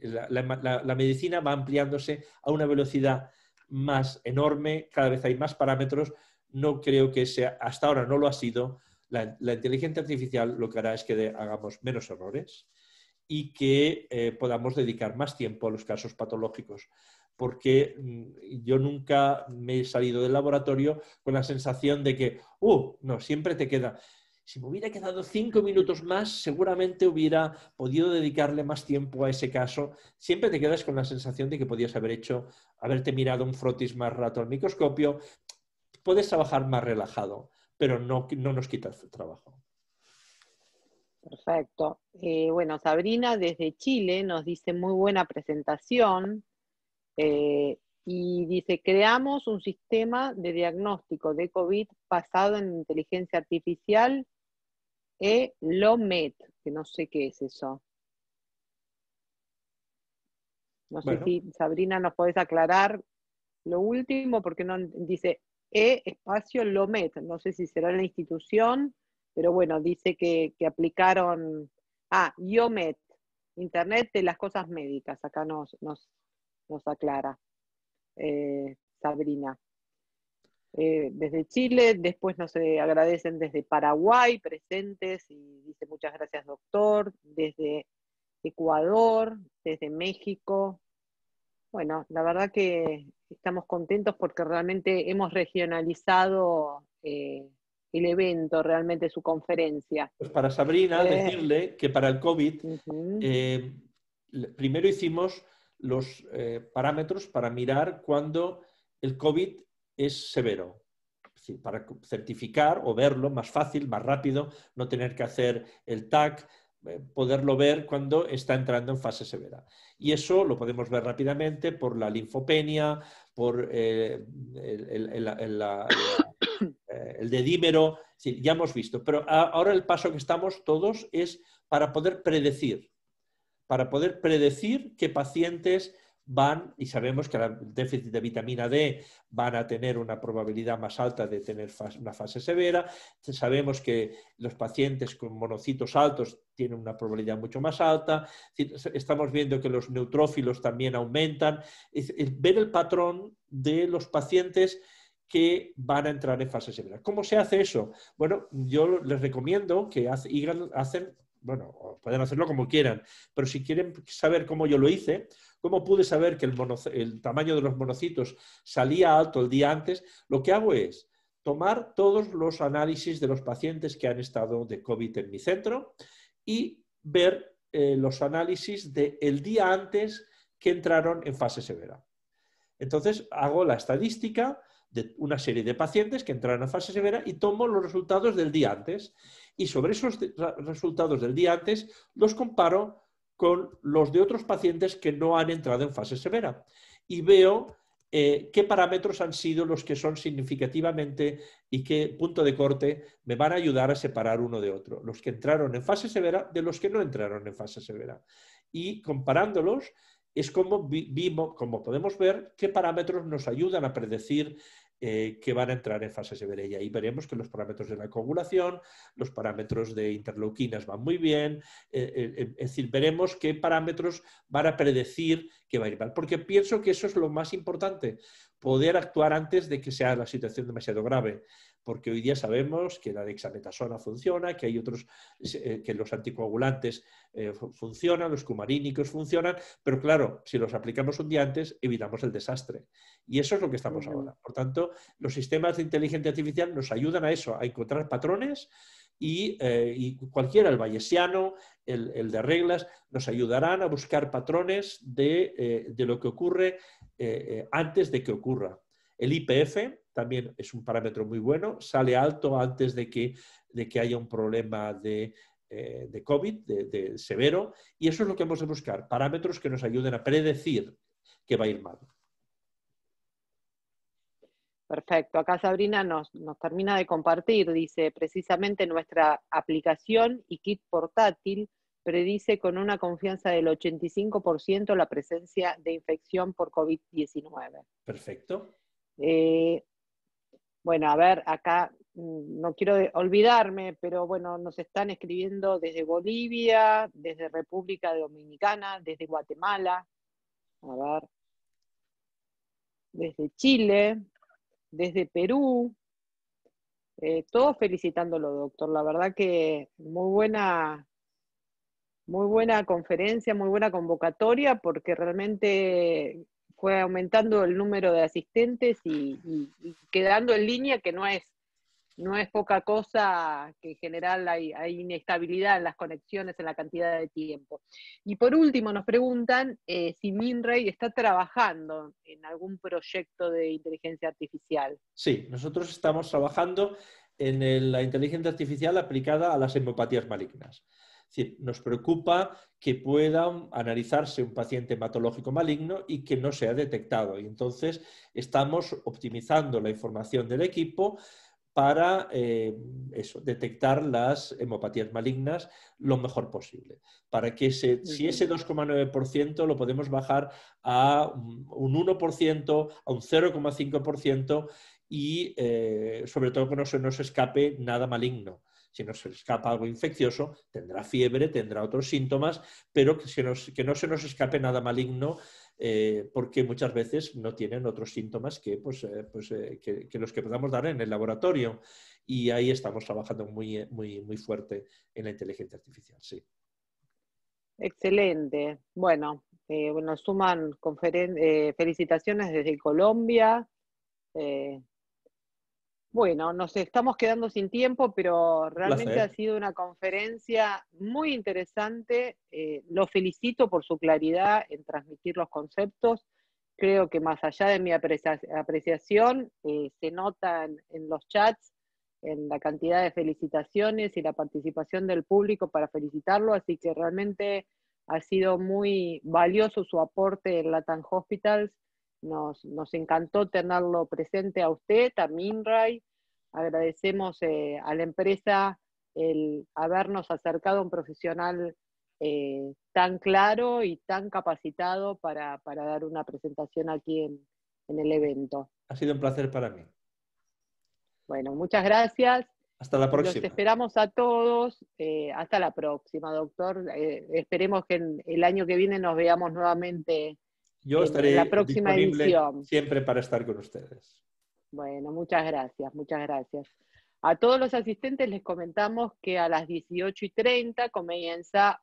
la, medicina va ampliándose a una velocidad más enorme, cada vez hay más parámetros, no creo que sea, hasta ahora no lo ha sido, la, inteligencia artificial lo que hará es que hagamos menos errores y que eh, podamos dedicar más tiempo a los casos patológicos porque mm, yo nunca me he salido del laboratorio con la sensación de que, uh, no, siempre te queda. Si me hubiera quedado cinco minutos más, seguramente hubiera podido dedicarle más tiempo a ese caso. Siempre te quedas con la sensación de que podías haber hecho, haberte mirado un frotis más rato al microscopio. Puedes trabajar más relajado, pero no, nos quitas el trabajo. Perfecto. Eh, bueno, Sabrina desde Chile nos dice muy buena presentación. Eh, y dice, creamos un sistema de diagnóstico de COVID basado en inteligencia artificial e LOMET, que no sé qué es eso. No sé si Sabrina nos podés aclarar lo último, porque no dice E espacio LOMET, no sé si será la institución, pero bueno, dice que, aplicaron, ah, IOMET, Internet de las Cosas Médicas, acá nos, nos nos aclara eh, Sabrina. Eh, desde Chile, después nos eh, agradecen desde Paraguay, presentes, y dice muchas gracias doctor, desde Ecuador, desde México. Bueno, la verdad que estamos contentos porque realmente hemos regionalizado el evento, realmente su conferencia. Pues para Sabrina, decirle que para el COVID, primero hicimos los eh, parámetros para mirar cuando el COVID es severo. para certificar o verlo más fácil, más rápido, no tener que hacer el TAC, eh, poderlo ver cuando está entrando en fase severa. Y eso lo podemos ver rápidamente por la linfopenia, por eh, el, el, dedímero, ya hemos visto. Pero ahora el paso que estamos todos es para poder predecir para poder predecir qué pacientes van, y sabemos que el déficit de vitamina D van a tener una probabilidad más alta de tener una fase severa, sabemos que los pacientes con monocitos altos tienen una probabilidad mucho más alta, estamos viendo que los neutrófilos también aumentan, ver el patrón de los pacientes que van a entrar en fase severa. ¿Cómo se hace eso? Bueno, yo les recomiendo que hacen bueno, pueden hacerlo como quieran, pero si quieren saber cómo yo lo hice, cómo pude saber que el, tamaño de los monocitos salía alto el día antes, lo que hago es tomar todos los análisis de los pacientes que han estado de COVID en mi centro y ver eh, los análisis del día antes que entraron en fase severa. Entonces hago la estadística de una serie de pacientes que entraron en fase severa y tomo los resultados del día antes y sobre esos resultados del día antes los comparo con los de otros pacientes que no han entrado en fase severa y veo eh, qué parámetros han sido los que son significativamente y qué punto de corte me van a ayudar a separar uno de otro, los que entraron en fase severa de los que no entraron en fase severa. Y comparándolos es como, vimos como podemos ver qué parámetros nos ayudan a predecir eh, que van a entrar en fase severa y ahí veremos que los parámetros de la coagulación, los parámetros de interleuquinas van muy bien, es eh, decir, eh, veremos qué parámetros van a predecir que va a ir mal, porque pienso que eso es lo más importante, poder actuar antes de que sea la situación demasiado grave porque hoy día sabemos que la dexametasona funciona, que hay otros, eh, que los anticoagulantes eh, funcionan, los cumarínicos funcionan, pero claro, si los aplicamos un día antes, evitamos el desastre. Y eso es lo que estamos ahora. Por tanto, los sistemas de inteligencia artificial nos ayudan a eso, a encontrar patrones y, eh, cualquiera, el bayesiano, el, de reglas, nos ayudarán a buscar patrones de, lo que ocurre antes de que ocurra. El IPF también es un parámetro muy bueno, sale alto antes de que, de que haya un problema de, eh, COVID de, severo, y eso es lo que hemos de buscar, parámetros que nos ayuden a predecir que va a ir mal. Perfecto. Acá Sabrina nos, nos, termina de compartir, dice, precisamente nuestra aplicación y kit portátil predice con una confianza del 85% la presencia de infección por COVID-19. Perfecto. Eh, bueno, a ver, acá mm, no quiero olvidarme, pero bueno, nos están escribiendo desde Bolivia, desde República Dominicana, desde Guatemala, a ver, desde Chile, desde Perú, eh, todos felicitándolo, doctor. La verdad que muy buena, muy buena conferencia, muy buena convocatoria, porque realmente fue aumentando el número de asistentes y, quedando en línea, que no es, no es poca cosa, que en general hay, inestabilidad en las conexiones, en la cantidad de tiempo. Y por último, nos preguntan eh, si MinRay está trabajando en algún proyecto de inteligencia artificial. Sí, nosotros estamos trabajando en la inteligencia artificial aplicada a las hemopatías malignas decir, nos preocupa que pueda analizarse un paciente hematológico maligno y que no sea detectado. Y entonces estamos optimizando la información del equipo para eh, detectar las hemopatías malignas lo mejor posible. Para que si ese 2,9% lo podemos bajar a un 1%, a un 0,5% y eh, sobre todo que no se nos escape nada maligno si nos escapa algo infeccioso, tendrá fiebre, tendrá otros síntomas, pero que, se que no se nos escape nada maligno eh, porque muchas veces no tienen otros síntomas que, pues, eh, pues eh, los que podamos dar en el laboratorio. Y ahí estamos trabajando muy, muy, muy fuerte en la inteligencia artificial, sí. Excelente. Bueno, bueno suman felicitaciones desde Colombia, bueno, nos estamos quedando sin tiempo, pero realmente ha sido una conferencia muy interesante. Eh, lo felicito por su claridad en transmitir los conceptos. Creo que más allá de mi apreciación, eh, se notan en los chats en la cantidad de felicitaciones y la participación del público para felicitarlo, así que realmente ha sido muy valioso su aporte en Latin Hospitals nos, encantó tenerlo presente a usted, a Minray. Agradecemos eh, a la empresa el habernos acercado a un profesional eh, tan claro y tan capacitado para, dar una presentación aquí en, el evento. Ha sido un placer para mí. Bueno, muchas gracias. Hasta la próxima. Los esperamos a todos. Eh, hasta la próxima, doctor. esperemos que en el año que viene nos veamos nuevamente yo eh, estaré disponible siempre para estar con ustedes. Bueno, muchas gracias, muchas gracias. A todos los asistentes les comentamos que a las 18 y 30 comienza